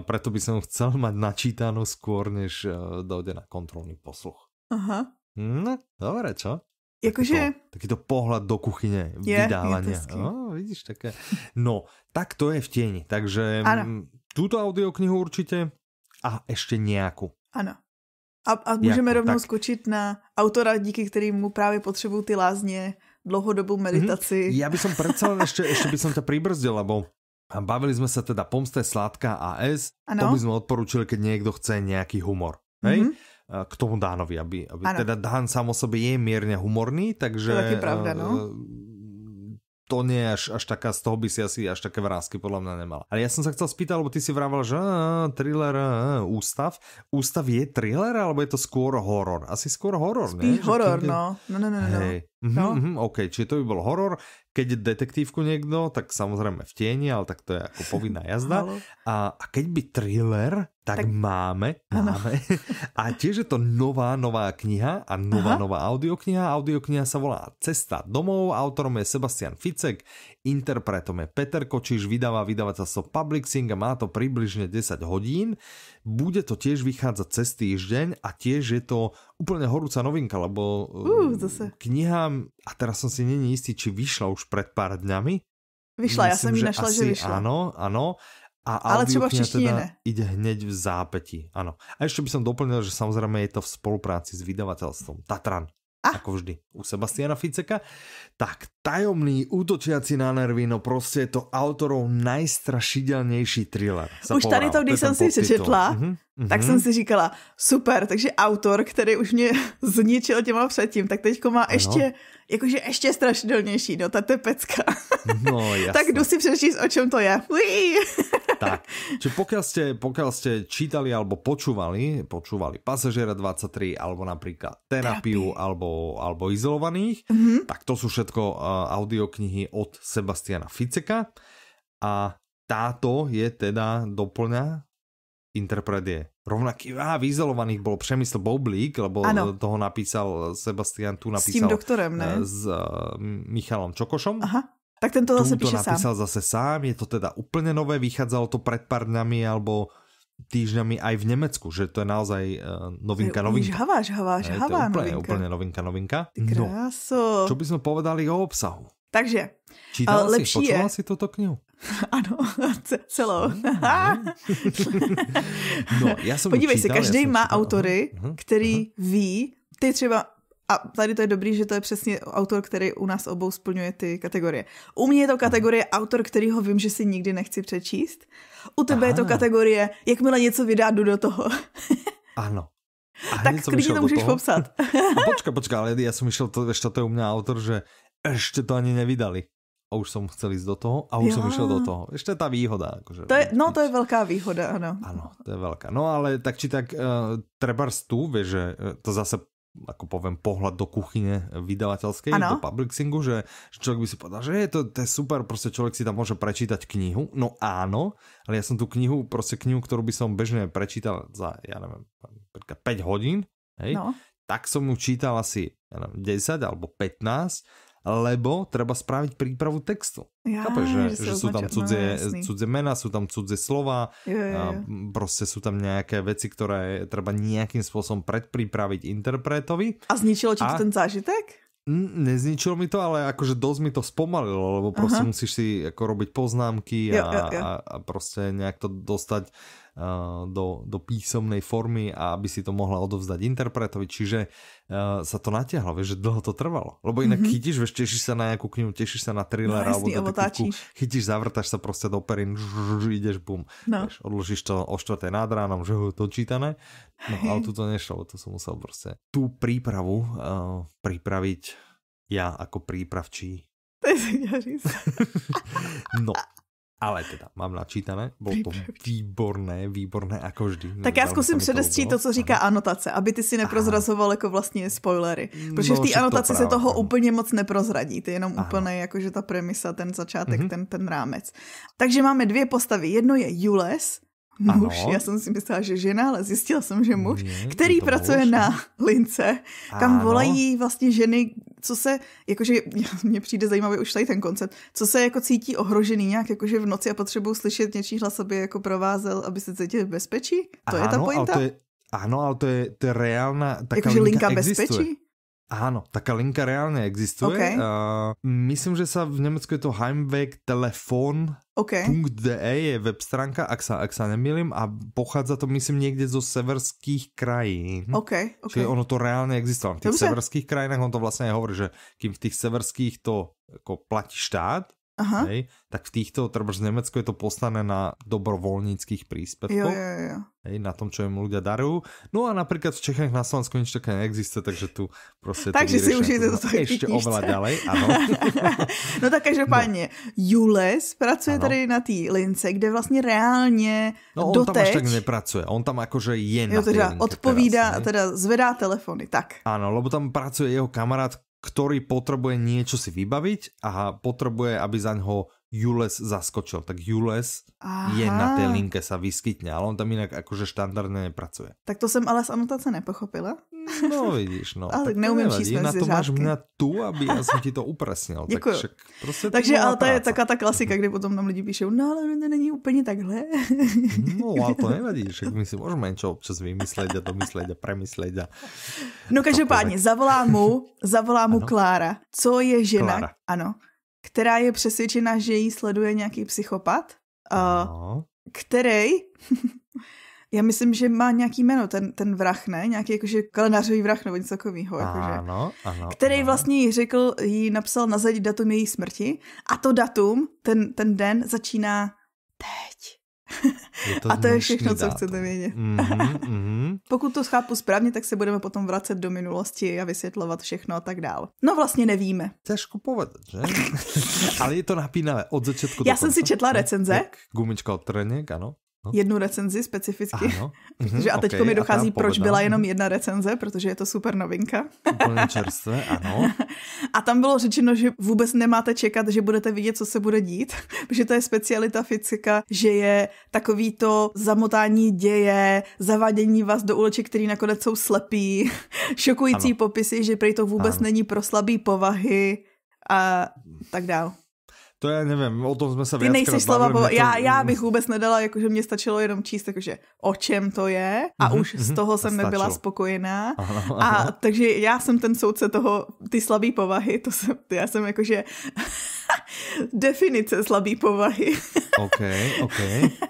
preto by som chcel mať načítanú skôr, než e, dojde na kontrolný posluch. Aha. No, dobré, čo? Jakože... Taký, to pohled do kuchyně, je, vydávania. Je no, vidíš, také. No, tak to je v tieni. Takže ano. Mm, túto audioknihu určite a ešte nejakú. Ano. A, a můžeme jako, rovnou tak. skočit na autora, díky kterému právě potřebují ty lázně, dlouhodobou mhm. meditaci. Mm -hmm. Já bych som predsa ještě, ještě by som to přibrzdil, lebo bavili jsme se teda pomsté sládka a S. Ano. To by sme odporučili, keď někdo chce nějaký humor. Hej? Mm -hmm k tomu Dánovi, aby, aby teda Dán sám o sobě je mírně humorný, takže... To taky pravda, no. Eh, to nie je až, až taká, z toho by si asi až také vrázky podľa mňa nemala. Ale ja som sa chcel spýtať, lebo ty si vraval, že á, thriller, á, ústav. Ústav je thriller, alebo je to skôr horor? Asi skôr horor, Spíš horor, no. No, no, no, no. Hej. Mhm, no. Mm-hmm, OK, či to by bol horor keď detektívku někdo, tak samozřejmě v tieni, ale tak to je jako povinná jazda. A, a keď by thriller, tak, tak... máme, máme. A tiež je to nová, nová kniha a nová, Aha. nová audiokniha. Audiokniha sa volá Cesta domov, autorom je Sebastian Ficek, interpretom je Peter Kočiš, vydáva vydavateľstvo Public Sing a má to přibližně 10 hodín bude to tiež vychádzať cez týždeň a tiež je to úplne horúca novinka, lebo uh, zase. kniha, a teraz som si není istý, či vyšla už pred pár dňami. Vyšla, Myslím, ja som ji našla, asi, že vyšla. Áno, áno. A Ale třeba v češtině teda ne. ide hneď v zápeti, áno. A ešte by som doplnil, že samozrejme je to v spolupráci s vydavateľstvom Tatran. A? Ah. Ako vždy u Sebastiana Ficeka. Tak tajomný, útočiaci na nervy, no prostě je to autorov najstrašidelnější thriller. Už tady to, když jsem si přečetla, uh -huh, uh -huh. tak mhm. jsem si říkala, super, takže autor, který už mě zničil těma předtím, tak teďko má ano. ještě, jakože ještě strašidelnější, no ta tepecka. No, jasné. tak jdu si přečíst, o čem to je tak. Čiže pokiaľ ste, pokiaľ ste čítali alebo počúvali, počúvali Pasažiera 23 alebo napríklad Terapiu Terapii. alebo, alebo Izolovaných, mm -hmm. tak to sú všetko uh, audioknihy od Sebastiana Ficeka a táto je teda doplňa interpret je rovnaký. A v izolovaných bol Přemysl Boblík, lebo ano. toho napísal Sebastian tu napísal. S tím doktorem, ne? Eh, s uh, Michalom Čokošom. Aha. Tak ten to zase Tún píše to napísal sám. zase sám, je to teda úplně nové, vychádzalo to před pár dnami alebo týždňami aj v Nemecku, že to je naozaj eh, novinka, novinka. Žhavá, žhavá, žhavá eh, je to úplně, novinka. Úplně novinka, novinka. Ty no, kráso. No, čo by jsme povedali o obsahu? Takže, Čítal eh, lepší si, je... si toto knihu? Ano, celou. no, já jsem Podívej čítal, se, každý má autory, uh-huh, který uh-huh. ví, ty třeba a tady to je dobrý, že to je přesně autor, který u nás obou splňuje ty kategorie. U mě je to kategorie mhm. autor, který ho vím, že si nikdy nechci přečíst. U tebe Aha. je to kategorie, jakmile něco vydá, jdu do toho. ano. A tak klidně to můžeš toho. popsat. A no, počka, počka, ale já jsem myšel, to, to je u mě autor, že ještě to ani nevydali a už jsem chcel jít do toho a už jo. jsem išel do toho. Ještě ta výhoda. Akože, to je, no to je velká výhoda, ano. Ano, to je velká. No ale tak či tak uh, eh, trebárs tu, že eh, to zase ako poviem, pohľad do kuchyne vydavateľskej, ano. do publixingu, že, že človek by si povedal, že je to, to je super, proste človek si tam môže prečítať knihu. No áno, ale ja som tu knihu, proste knihu, ktorú by som bežne prečítal za, ja neviem, 5 hodín, hej, no. tak som ju čítal asi ja neviem, 10 alebo 15 lebo treba spraviť prípravu textu. Ja, Chápeš, že, že, že sú tam no, cudzie, no, cudzie mena, sú tam cudzie slova, jo, jo, jo. A proste sú tam nejaké veci, ktoré treba nejakým spôsobom predpripraviť interpretovi. A zničilo ti a... ten zážitek? Nezničilo mi to, ale akože dosť mi to spomalilo, lebo proste Aha. musíš si ako robiť poznámky a, jo, jo, jo. a proste nejak to dostať uh, Eh, do, do písomnej formy a aby si to mohla odovzdať interpretovi, čiže uh, sa to natiahlo, vieš, že dlho to trvalo. Lebo inak mm-hmm. chytíš, vieš, tešíš sa na nejakú knihu, tešíš sa na thriller no, alebo detektívku, chytíš, zavrtaš sa proste do perin, ideš, bum. No. Vieš, odložíš to o 4 nad ránom, že to čítané. No, ale tu to nešlo, to som musel proste tú prípravu uh, pripraviť ja ako prípravčí. To je no, ale teda mám načítané, bylo to výborné, výborné jako vždy. Tak já zkusím předestřít to, co říká ano. anotace, aby ty si neprozrazoval jako vlastně spoilery. Protože no, v té anotaci to se toho úplně moc neprozradí, ty jenom Aha. úplně jakože ta premisa, ten začátek, mm-hmm. ten, ten rámec. Takže máme dvě postavy. Jedno je Jules, Muž, ano. já jsem si myslela, že žena, ale zjistila jsem, že muž, mm, který pracuje muž. na lince. kam ano. volají vlastně ženy, co se, jakože, mě přijde zajímavý už tady ten koncept, co se jako cítí ohrožený nějak, jakože v noci a potřebují slyšet něčí hlas, aby jako provázel, aby se cítili v bezpečí? To ano, je ta pointa? Ale to je, ano, ale to je, to je reálna, taká jakože linka, linka existuje. bezpečí? Ano, taká linka reálně existuje. Okay. Uh, myslím, že se v Německu je to Heimweg telefon Okay. .de je web stránka, ak sa, ak sa nemýlim, a pochádza to, myslím, někde zo severských krajín. Okay, okay. Čiže ono to reálně existovalo. V tých Dobře. severských krajinách on to vlastně hovorí, že kým v tých severských to jako platí štát, Aha. Hej, tak v týchto, trebárs v Nemecku je to postané na dobrovoľníckých príspevkoch. Jo, jo, jo. Hej, na tom, čo im ľudia darujú. No a napríklad v Čechách na Slovensku nič také neexistuje, takže tu prostě takže si už je to to ještě oveľa ďalej, ano. no tak každopádně, no. Jules pracuje ano. tady na té lince, kde vlastně reálně No on doteč... tam až tak nepracuje, on tam akože je jo, na teda odpovídá, teraz, teda zvedá telefony, tak. Ano, lebo tam pracuje jeho kamarád ktorý potrebuje niečo si vybaviť a potrebuje, aby za ňo Jules zaskočil, tak Jules Aha. je na té linke sa vyskytne, ale on tam jinak jakože štandardně nepracuje. Tak to jsem ale z anotace nepochopila. No vidíš, no. ale tak neumím číst Na to máš mě tu, aby já jsem ti to upresnil. Tak však prostě Takže ale to je taká ta klasika, kdy potom nám lidi píšou, no ale to není úplně takhle. no ale to nevadí, však my si můžeme něco občas vymyslet a domyslet a premyslet. A... No každopádně, zavolá mu, zavolá mu ano? Klára. Co je žena? Klára. Ano která je přesvědčena, že ji sleduje nějaký psychopat, no. který, já myslím, že má nějaký jméno, ten, ten vrah, ne? Nějaký jakože kalendářový vrah nebo něco takového. Jakože, ano, ano, který ano. vlastně jí řekl, jí napsal na zadi datum její smrti a to datum, ten, ten den začíná teď to a to je všechno, dátum. co chcete no. vědět. Mm-hmm, mm-hmm. Pokud to chápu správně, tak se budeme potom vracet do minulosti a vysvětlovat všechno a tak dál. No vlastně nevíme. Těžko povedat, že? Ale je to napínavé od začátku Já do jsem konce. si četla recenze. Jak gumička od trněk, ano. No. Jednu recenzi specificky. Ano. Protože mhm, a teď okay, mi dochází, proč byla jenom jedna recenze, protože je to super novinka. Úplně čerstvé, ano tam bylo řečeno, že vůbec nemáte čekat, že budete vidět, co se bude dít, protože to je specialita fyzika, že je takový to zamotání děje, zavádění vás do uleček, který nakonec jsou slepí, šokující ano. popisy, že prej to vůbec ano. není pro slabý povahy a tak dále. To já nevím, o tom jsme se Ty nejsi slova, po... já, já bych vůbec nedala, jakože mě stačilo jenom číst, jakože o čem to je a mm-hmm, už z mhm, toho jsem stačilo. nebyla spokojená. Aha, aha. A takže já jsem ten soudce toho, ty slabý povahy, to jsem, já jsem jakože Definice slabé povahy. OK, OK.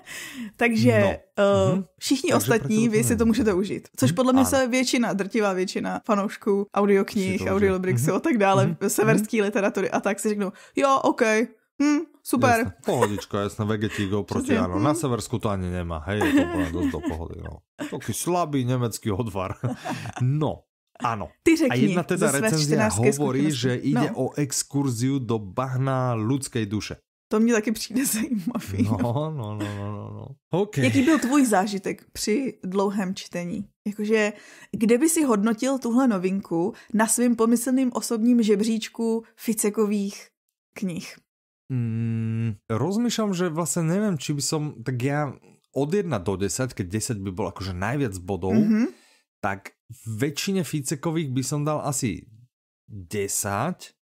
Takže no. uh, mm-hmm. všichni Takže ostatní, vy si to můžete užít. Což mhm. podle mě ano. se většina, drtivá většina fanoušků audioknih, mm-hmm. a tak dále, mm-hmm. severský mhm. literatury a tak si řeknou, jo, OK, hm, super. Jasne, pohodička, jasné, vegetígo proti, ano, na mhm. Seversku to ani nemá, hej, to bude dost do pohody, no. Taký slabý německý odvar. No, Áno. Ty řekni, a jedna teda recenzia hovorí, že ide no. o exkurziu do bahna ľudskej duše. To mě taky přijde zajímavý. No, no, no, no, no. no. no. Okay. Jaký byl tvůj zážitek při dlouhém čtení? Jakože, kde by si hodnotil tuhle novinku na svým pomyslným osobním žebříčku Ficekových knih? Mm, rozmýšľam, že vlastne neviem, či by som, tak ja od 1 do 10, keď 10 by bol akože najviac bodov, mm -hmm tak väčšine Ficekových by som dal asi 10,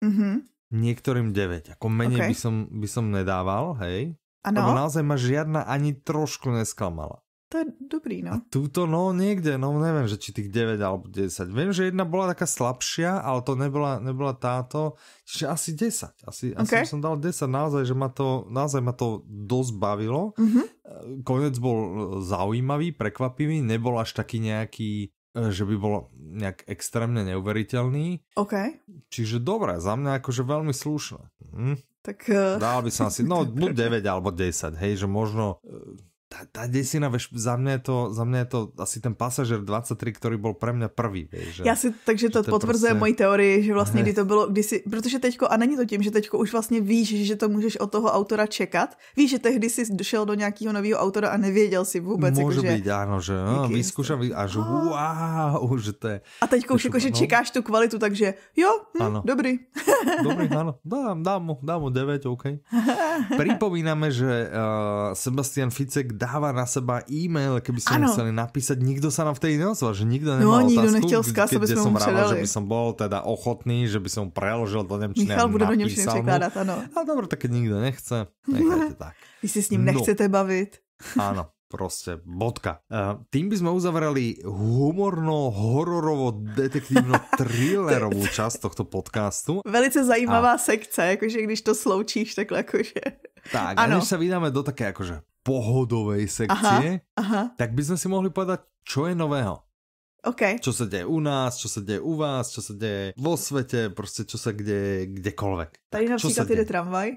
mm-hmm. niektorým 9. Ako menej okay. by, som, by som nedával, hej. Ano. Lebo naozaj ma žiadna ani trošku nesklamala. To je dobrý, no. A túto, no niekde, no neviem, že či tých 9 alebo 10. Viem, že jedna bola taká slabšia, ale to nebola, nebola táto. Čiže asi 10. Asi, okay. asi som dal 10. Naozaj, že ma to, naozaj ma to dosť bavilo. Mm -hmm. Konec bol eh, zaujímavý, prekvapivý. Nebol až taký nejaký Eh, že by bol nejak extrémne neuveriteľný. OK. Čiže dobré, za mňa akože veľmi slušné. Hm? Tak... Uh... Dal by som asi, no buď 9 alebo 10, hej, že možno eh, tá, tá desina, veš, za mňa, je to, za mňa je to asi ten pasažer 23, který byl pre mě prvý. Vieš, že, Já si, takže to, to potvrzuje prostě... moji teorii, že vlastně kdy to bylo kdysi, protože teďko, a není to tím, že teďko už vlastně víš, že to můžeš od toho autora čekat, víš, že tehdy jsi došel do nějakého nového autora a nevěděl si vůbec. Může jako, být, že... ano, že no, vyzkouším a že ah. wow, že to je. A teďko už jako, že no. čekáš tu kvalitu, takže jo, hm, ano. dobrý. dobrý, ano, dám, dám mu, dám mu 9, OK. Připomínáme, že uh, Sebastian Ficek dává na seba e-mail, keby ste ano. museli napísať. Nikto sa nám vtedy neozval, že nikto no, nemal no, nikdo otázku, nechtěl vzkaz, kde, kde som rád, že by som bol teda ochotný, že by som preložil do Nemčiny Michal bude do Nemčiny překládat, ano. Ale dobro, tak keď nikdo nechce, nechajte tak. Vy si s ním no. nechcete bavit. Ano. Proste, bodka. Uh, tým by sme uzavrali humorno, hororovo, detektivno, thrillerovú časť tohto podcastu. Velice zajímavá a... sekce, jakože když to sloučíš, takhle jakože. Tak, jako, ano. a než sa vydáme do také akože pohodovej sekcie, aha, aha. tak by sme si mohli povedať, čo je nového. Okay. Čo sa deje u nás, čo sa deje u vás, čo sa deje vo svete, prostě čo sa kde, kdekoľvek. Tady například ide tramvaj.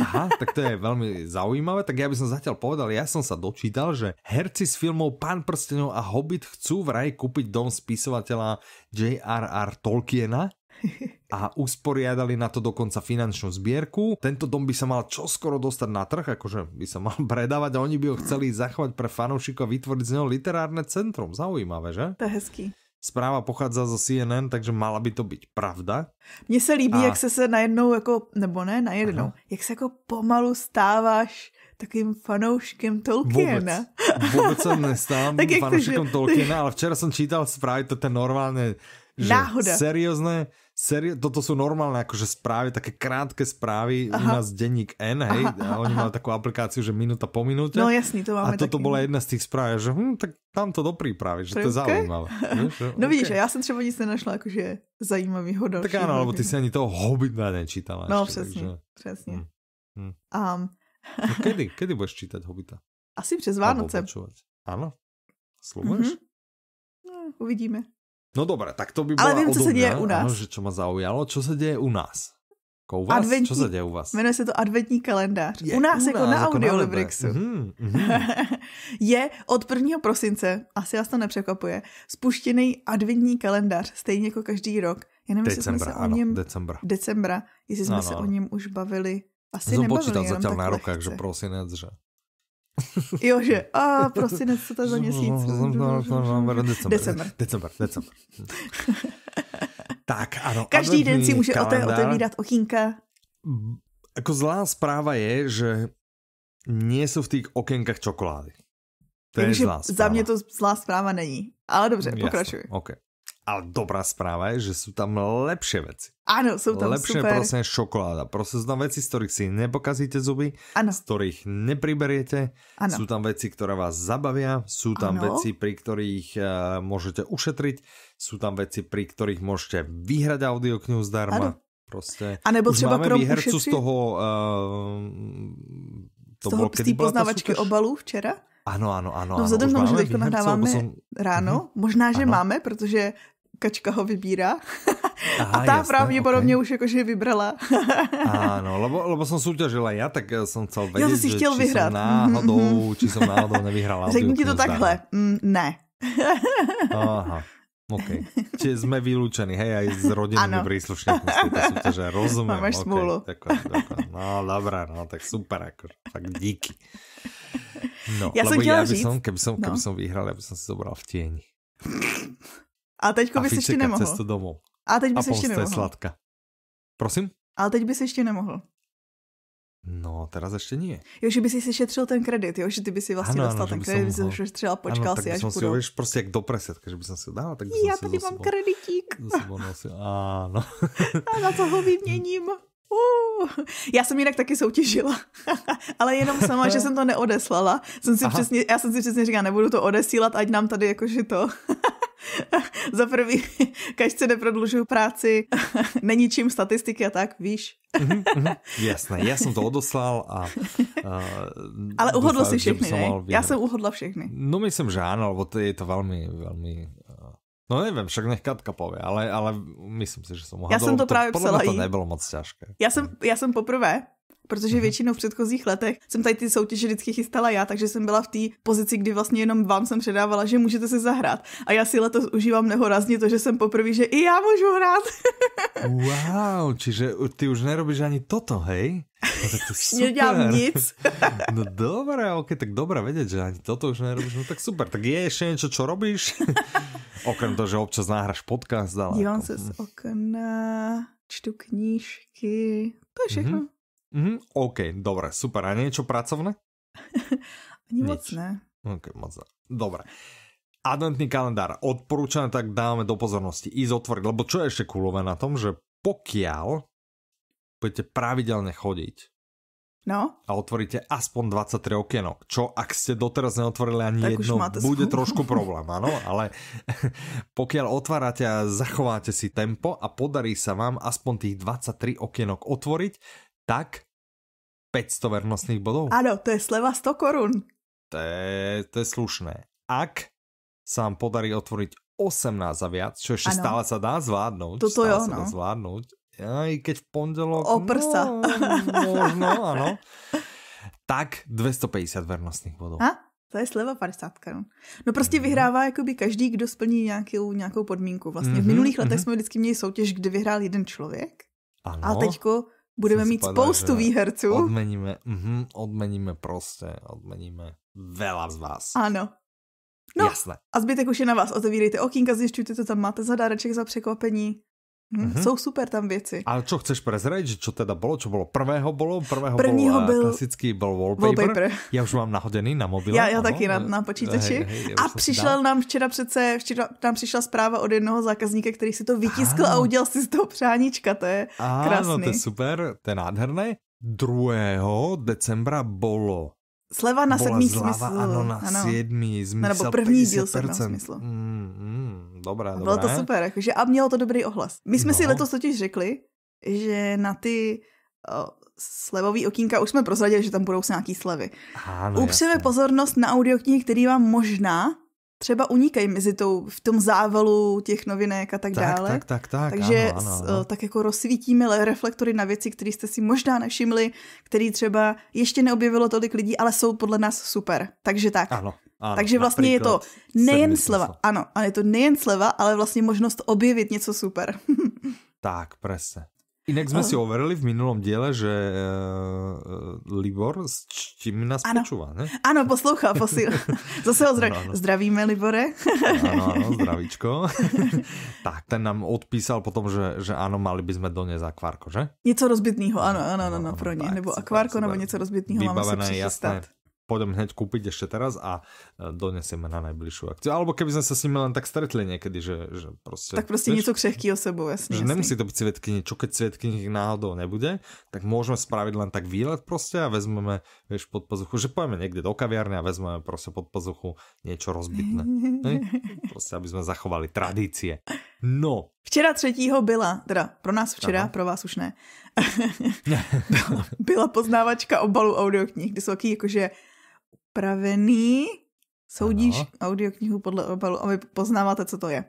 Aha, tak to je veľmi zaujímavé. Tak ja by som zatiaľ povedal, ja som sa dočítal, že herci s filmov Pán prstenov a Hobbit chcú vraj kúpiť dom spisovateľa J.R.R. Tolkiena a usporiadali na to dokonca finančnú zbierku. Tento dom by sa mal čoskoro dostať na trh, akože by sa mal predávať a oni by ho chceli zachovať pre fanúšikov a vytvoriť z neho literárne centrum. Zaujímavé, že? To je hezký. Zpráva pochází ze CNN, takže mala by to být pravda. Mně se líbí, a... jak se se najednou, jako, nebo ne najednou, ano. jak se jako pomalu stáváš takým fanouškem Tolkiena. Vůbec, vůbec jsem nestávám fanouškem Tolkiena, ale včera jsem čítal zprávy, to je normálně že Náhoda. Seri toto sú normálne akože správy, také krátke správy Aha. u nás denník N, hej, Aha. oni mali takú aplikáciu, že minúta po minúte. No jasný, to máme A toto bola no. jedna z tých správ, že hm, tak tam to doprípravy, že Prvke? to je zaujímavé. Víš, no okay. vidíš, a já jsem třeba nic nenašla jakože zajímavého dalšího. Tak ano, lebo ty si ani toho hobita nečítala. No přesně, přesně. Hmm. Hmm. Um. no, kedy, kedy budeš čítat Hobita? Asi přes Vánoce. Ano, mhm. slubuješ? Mm-hmm. No, uvidíme. No dobré, tak to by bylo. Ale vím, co se děje u nás. Ano, že čo ma zaujalo, čo se děje u nás? Jako u vás? Adventní, čo se děje u vás? Jmenuje se to adventní kalendář. Je, u nás, u jako nás, na jako Audiolibrixu. Mm, mm. je od 1. prosince, asi vás to nepřekvapuje, spuštěný adventní kalendář, stejně jako každý rok. Jenom decembra, jsme se ano, o něm, decembra. decembra, jestli jsme ano, se ano. o něm už bavili. Asi Jsem nebavili, počítal zatím na rokách, že prosinec, že... Jo, že a prosinec, co to za měsíc? No, no, no, december. December, december. tak, ano. Každý den si může kalendár. otevírat okýnka. Jako zlá zpráva je, že nie jsou v těch okénkách čokolády. To je Takže zlá zpráva. Za mě to zlá zpráva není. Ale dobře, pokračuj. Jasne, okay. Ale dobrá správa je, že sú tam lepšie veci. Áno, sú tam lepšie super. Lepšie prosím šokoláda. Prostě sú tam veci, z ktorých si nepokazíte zuby, ano. z ktorých nepriberiete. Ano. Sú tam veci, ktoré vás zabavia, sú tam ano. veci, pri ktorých uh, eh, môžete ušetriť, sú tam veci, pri ktorých môžete vyhrať audioknihu zdarma. Ano. Prostě. A nebo Už třeba máme výhercu ušetři? z toho... Uh, to z toho, bylo, poznávačky obalů včera? Ano, ano, ano. No vzhledem k tomu, že teď nahráváme ráno, mm-hmm. možná, že ano. máme, protože kačka ho vybírá. Aha, a tá jasné, pravdepodobne okay. už jakože vybrala. Ano, lebo, lebo eh, jsem soutěžila já tak jsem chcel vědět, Já som si že, či vyhrát. jsem náhodou, mhm, mhm. či jsem náhodou nevyhrala. Řekni ti to takhle, mm, ne. Aha. OK. Čiže sme vylúčení, hej, aj s rodinnými príslušníkmi z tejto súťaže. Rozumiem. Máš smůlu. okay, ďakujem, ďakujem. No, dobrá, no, tak super, ako, fakt díky. No, já jsem chtěla ja by Som, keby, som, no. keby som vyhral, ja by som si zobral v tieni. A teď by se ještě nemohl. cestu domů. A teď by se ještě nemohl. sladka. Prosím? Ale teď by se ještě nemohl. No, teraz ještě nie. Jo, že by si šetřil ten kredit, jo, že ty by si vlastně ano, dostal ano, ten kredit, by si ho šetřil a počkal ano, si, až půjdu. Ano, tak bych si prostě jak do presetka, že by si ho dal, tak by Já tady mám kreditík. Ano. a na co ho vyměním? já jsem jinak taky soutěžila, ale jenom sama, že jsem to neodeslala. Jsem si přesně, já jsem si přesně říkala, nebudu to odesílat, ať nám tady jakože to... Za prvý, každce neprodlužuju práci, není čím statistiky a tak, víš. mm-hmm, mm-hmm. Jasné, já jsem to odoslal a... a Ale uhodl si všechny, ne? Já jsem uhodla všechny. No myslím, že ano, lebo to je to velmi, velmi No nevím, však nech Katka pově, ale, ale myslím si, že jsem ho Já jsem to, to právě to, psala to nebylo moc těžké. Já jsem, já jsem poprvé protože mhm. většinou v předchozích letech jsem tady ty soutěže vždycky chystala já, takže jsem byla v té pozici, kdy vlastně jenom vám jsem předávala, že můžete se zahrát. A já si letos užívám nehorazně, to, že jsem poprvé, že i já můžu hrát. wow, čiže ty už nerobíš ani toto, hej? No, tak to super. Nedělám nic. no dobré, ok, tak dobré vědět, že ani toto už nerobíš, no tak super. Tak je ještě něco, co robíš? Okrem toho, že občas nahráš podcast, Dívám jako... se z okna, čtu knížky, to je všechno. Mm-hmm. Mm, OK, dobre, super. A niečo pracovné? Ani moc ne. OK, moc ne. Dobre. Adventný kalendár odporúčané, tak dáme do pozornosti ísť otvoriť, lebo čo je ešte kulové na tom, že pokiaľ budete pravidelne chodiť No. A otvoríte aspoň 23 okienok, čo ak ste doteraz neotvorili ani tak jedno, bude skupu. trošku problém, ano, ale pokiaľ otvárate a zachováte si tempo a podarí sa vám aspoň tých 23 okienok otvoriť, tak 500 vernostných bodov. Áno, to je sleva 100 korun. To je, to je slušné. Ak sa vám podarí otvoriť 18 a viac, čo ešte ano. stále sa dá zvládnout. Toto stále je ono. sa dá no. zvládnout. I keď v pondelok... O prsa. No, možno, ano. Tak 250 vernostných bodov. A? To je sleva 50 korun. No prostě mm. vyhrává jakoby každý, kdo splní nějakou, nějakou podmínku. Vlastně mm-hmm, v mhm, minulých letech mm-hmm. jsme vždycky měli soutěž, kde vyhrál jeden člověk. Ano. A teďko Budeme mít spoustu výherců. Odmeníme, mm, odmeníme prostě, odmeníme vela z vás. Ano. No Jasné. a zbytek už je na vás. Otevírejte okýnka, zjišťujte, co tam máte za dáreček, za překvapení. Mm, hmm Jsou super tam věci. A co chceš prezradiť, že co teda bylo, co bylo? Prvého bylo. Prvého Prvního byl klasický byl wallpaper. wallpaper. Já už mám nahodený na mobilu. Já, já ano, taky na, na počítači. Hej, hej, a přišla nám včera přece, včera nám přišla zpráva od jednoho zákazníka, který si to vytiskl ano. a udělal si z toho přáníčka. To je krásný. Ano, to je super, to je nádherné. 2. decembra bylo Sleva na sedmý smysl. Ano, na ano. sedmý smysl. Nebo první 50%. díl sedmého smyslu. Mm, mm, dobré, dobré. Bylo to super, jakože, a mělo to dobrý ohlas. My jsme no. si letos totiž řekli, že na ty uh, slevový okýnka už jsme prozradili, že tam budou se nějaký slevy. Ano, Upřeme jasný. pozornost na audioknihy, který vám možná třeba unikají mezi tou, v tom závalu těch novinek a tak, tak dále. Tak, tak, tak. Takže ano, ano, ano. Eh, tak jako rozsvítíme reflektory na věci, které jste si možná nevšimli, které třeba ještě neobjevilo tolik lidí, ale jsou podle nás super. Takže tak. Ano. Ano, Takže vlastně je to nejen sleva, slova. ano, ale je to nejen sleva, ale vlastně možnost objevit něco super. tak, prese. Inak sme si overili v minulom diele, že uh, Libor s čím nás ano. počúva, ne? Ano, poslouchá, posíl. Zase ho zdra... ano, ano. zdravíme, Libore. ano, áno, zdravíčko. tak, ten nám odpísal potom, že, že ano, mali by sme doniesť akvárko, že? Něco rozbitného, ano, ano, ano, pro ně. Nebo akvárko, nebo něco rozbitného máme si pôjdem hneď kúpiť ešte teraz a eh, donesieme na najbližšiu akciu. Alebo keby sme sa s nimi len tak stretli niekedy, že, že proste... Tak proste niečo o sebou, jasne. Že jasný. nemusí to byť cvetkyni, čo keď cvetkyni náhodou nebude, tak môžeme spraviť len tak výlet proste a vezmeme, vieš, pod pazuchu, že pojeme niekde do kaviárne a vezmeme proste pod pazuchu niečo rozbitné. ne? Proste, aby sme zachovali tradície. No. Včera třetího byla, teda pro nás včera, Aha. pro vás už ne, byla poznávačka obalu audioknih, kde jsou taky jakože připravený. Soudíš ano. audioknihu podle obalu a vy poznáváte, co to je.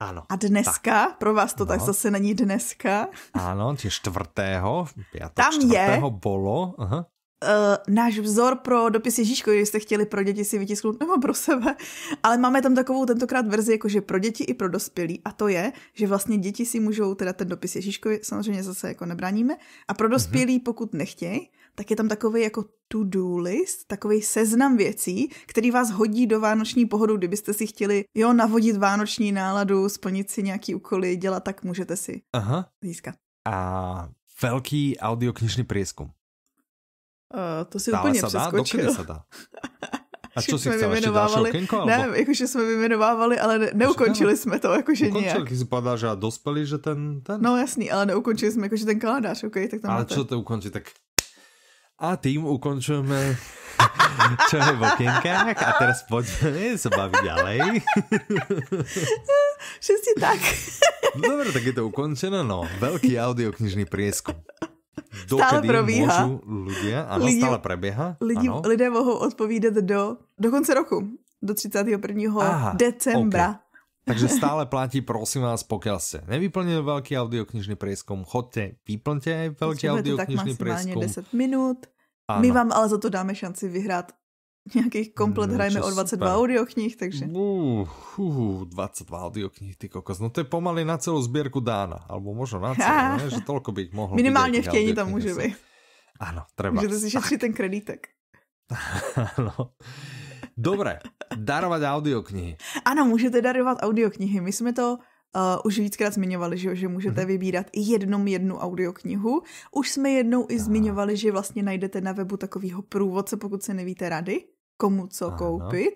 Ano. A dneska, tak. pro vás to no. tak zase není dneska. Ano, tě čtvrtého, pětok, Tam čtvrtého je, bolo. Aha. Uh, náš vzor pro dopis Ježíško, když jste chtěli pro děti si vytisknout, nebo pro sebe, ale máme tam takovou tentokrát verzi, jakože pro děti i pro dospělí a to je, že vlastně děti si můžou teda ten dopis Ježíškovi, samozřejmě zase jako nebráníme, a pro mhm. dospělí, pokud nechtějí, tak je tam takový jako to-do list, takový seznam věcí, který vás hodí do vánoční pohodu, kdybyste si chtěli, jo, navodit vánoční náladu, splnit si nějaký úkoly, dělat, tak můžete si Aha. získat. A velký audioknižný prieskum. Uh, to si Dále úplně se přeskočil. Dá? se dá? A co si chcela, ještě další okénko? Alebo... jakože jsme vymenovávali, ale ne, neukončili ne, no. jsme to, jakože ukončili, nějak. Ukončili, vypadá, že dospěli, že ten, ten... No jasný, ale neukončili jsme jakože ten kalendář, ok, tak tam Ale co to ukončit, tak a tým ukončujeme čo je v okienkách a teraz poďme sa baviť ďalej. Všetci tak. No dobre, tak je to ukončené, no. Veľký audioknižný prieskum. Dokedy stále probíhá. Můžu ľudia, ano, lidi, stále prebieha. Lidi, ano. Lidé mohou odpovídat do, do konce roku, do 31. Aha, decembra. Okay. Takže stále platí, prosím vás, pokiaľ ste nevyplnili veľký audioknižný prieskum, chodte, vyplňte aj veľký Zřejmě audioknižný tak prieskum. 10 minut. Ano. My vám ale za to dáme šanci vyhrát nějakých komplet, no, hrajeme o 22 audioknih, takže... Uh, uh, 22 audioknih, ty kokos. No to je pomaly na celou sbírku dána, alebo možno na celou, ah. ne? že tolko by mohlo Minimálně v Keni tam může být. Ano, treba. Můžete si šetřit ten kreditek. ano. Dobré, darovat audioknihy. Ano, můžete darovat audioknihy. My jsme to Uh, už víckrát zmiňovali, že, že můžete mm-hmm. vybírat i jednom jednu audioknihu. Už jsme jednou i Aha. zmiňovali, že vlastně najdete na webu takovýho průvodce, pokud se nevíte rady, komu co ano. koupit.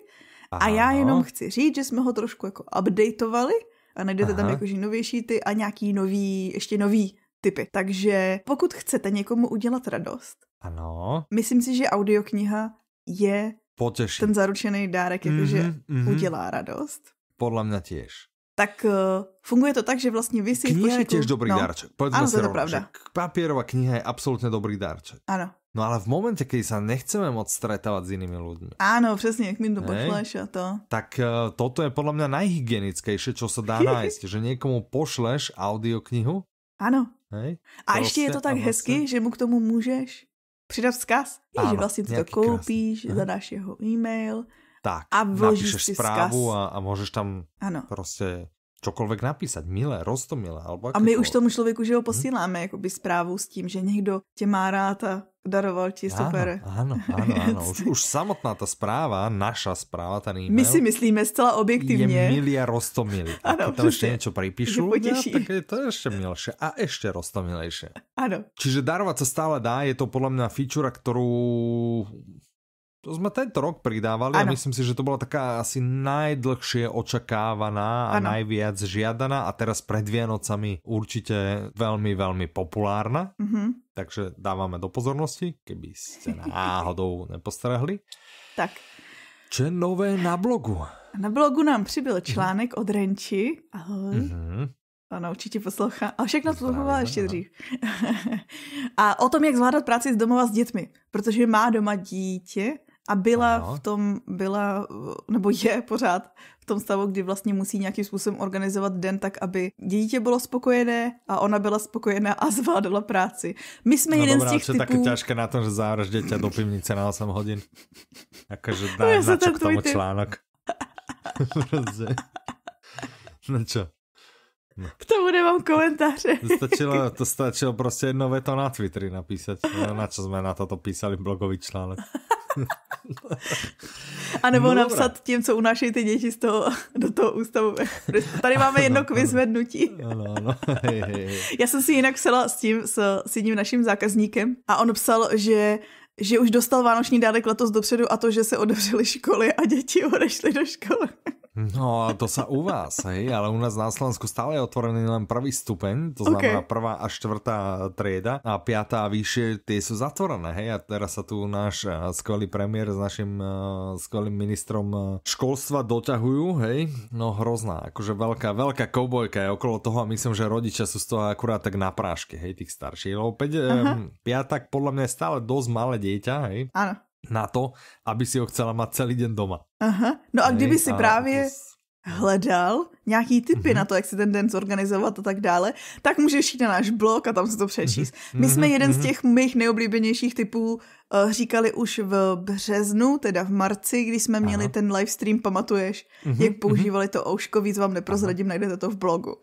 Ano. A já jenom chci říct, že jsme ho trošku jako updateovali a najdete Aha. tam jakože novější ty a nějaký nový, ještě nový typy. Takže pokud chcete někomu udělat radost, ano. myslím si, že audiokniha je poteší. Ten zaručený dárek, jakože mm-hmm, mm-hmm. udělá radost. Podle mě těž. Tak uh, funguje to tak, že vlastně vy si Kniha je těž dobrý no. dárček. ano, to je to pravda. Papírová kniha je absolutně dobrý dárček. Ano. No ale v momente, kdy se nechceme moc stretávat s jinými lidmi. Ano, přesně, jak mi to pošleš a to. Tak eh, toto je podle mě najhygienickejší, čo se dá najít, že někomu pošleš audioknihu. Ano. Hej? A ještě je to tak hezky, že mu k tomu můžeš přidat vzkaz, ano, že vlastně ty to koupíš, krásný. zadáš jeho e-mail tak, a vložíš si zprávu vzkaz. A, a můžeš tam ano. prostě čokoľvek napísať, milé, rostomilé. Alebo a my jako- už tomu člověku, že ho hm? posíláme hmm? zprávu s tím, že někdo tě má rád a daroval ti super. Ano, ano, ano. Už, už samotná ta zpráva, naša zpráva, ten e My si myslíme zcela objektivně. Je a rostomilý. Ano, tam ještě něco pripíšu, ja, no, tak je to ještě milší a ještě rostomilejší. Ano. Čiže darovat se stále dá, je to podle mě feature, kterou to sme tento rok pridávali ano. a myslím si, že to bola taká asi najdlhšie očakávaná a ano. najviac žiadaná a teraz pred Vianocami určite veľmi, veľmi populárna. Mm -hmm. Takže dávame do pozornosti, keby ste náhodou nepostrehli. Tak. Co nové na blogu? Na blogu nám přibyl článek od Renči. Ahoj. Mm-hmm. Ano, určitě poslouchá. A všechno poslouchala no. ještě dřív. a o tom, jak zvládat práci z domova s dětmi. Protože má doma dítě a byla ano. v tom, byla, nebo je pořád v tom stavu, kdy vlastně musí nějakým způsobem organizovat den tak, aby dítě bylo spokojené a ona byla spokojená a zvládla práci. My jsme no jeden dobrá, z těch typů... také těžké na tom, že zároveň dítě do pivnice na 8 hodin. Jakože no, dá no, na k tomu článok. Prostě. no čo? No. K tomu nemám komentáře. To stačilo, to stačilo prostě jedno veto na Twitteri napísať. No, na co jsme na toto písali blogový článek. A nebo no, napsat tím, co unášejí ty děti z toho, do toho ústavu. Tady máme no, jedno k No, Ano, ano. Hej, hej, hej. Já jsem si jinak psala s tím, s, s jedním naším zákazníkem a on psal, že že už dostal vánoční dárek letos dopředu a to, že se odevřely školy a děti odešly do školy. Mhm. No a to sa u vás, hej, ale u nás na Slovensku stále je otvorený len prvý stupeň, to znamená okay. prvá a štvrtá trieda a piatá a vyššie, tie sú zatvorené, hej, a teraz sa tu náš eh, skvelý premiér s našim uh, skvelým ministrom eh, školstva doťahujú, hej, no hrozná, akože veľká, veľká koubojka je okolo toho a myslím, že rodičia sú z toho akurát tak na práške, hej, tých starších, lebo 5, um, piatak podľa mňa je stále dosť malé dieťa, hej. Áno na to, aby si ho chcela mať celý den doma. Aha. No a kdyby si právě hledal nějaký typy mm-hmm. na to, jak si ten den zorganizovat a tak dále, tak můžeš jít na náš blog a tam se to přečíst. Mm-hmm. My jsme mhm. jeden mm-hmm. z mhm. těch mých nejoblíbenějších typů uh, říkali už v březnu, teda v marci, když jsme Aha. ten livestream, pamatuješ, mm-hmm. jak mhm. používali to ouško, víc vám neprozradím, Aha. najdete to v blogu.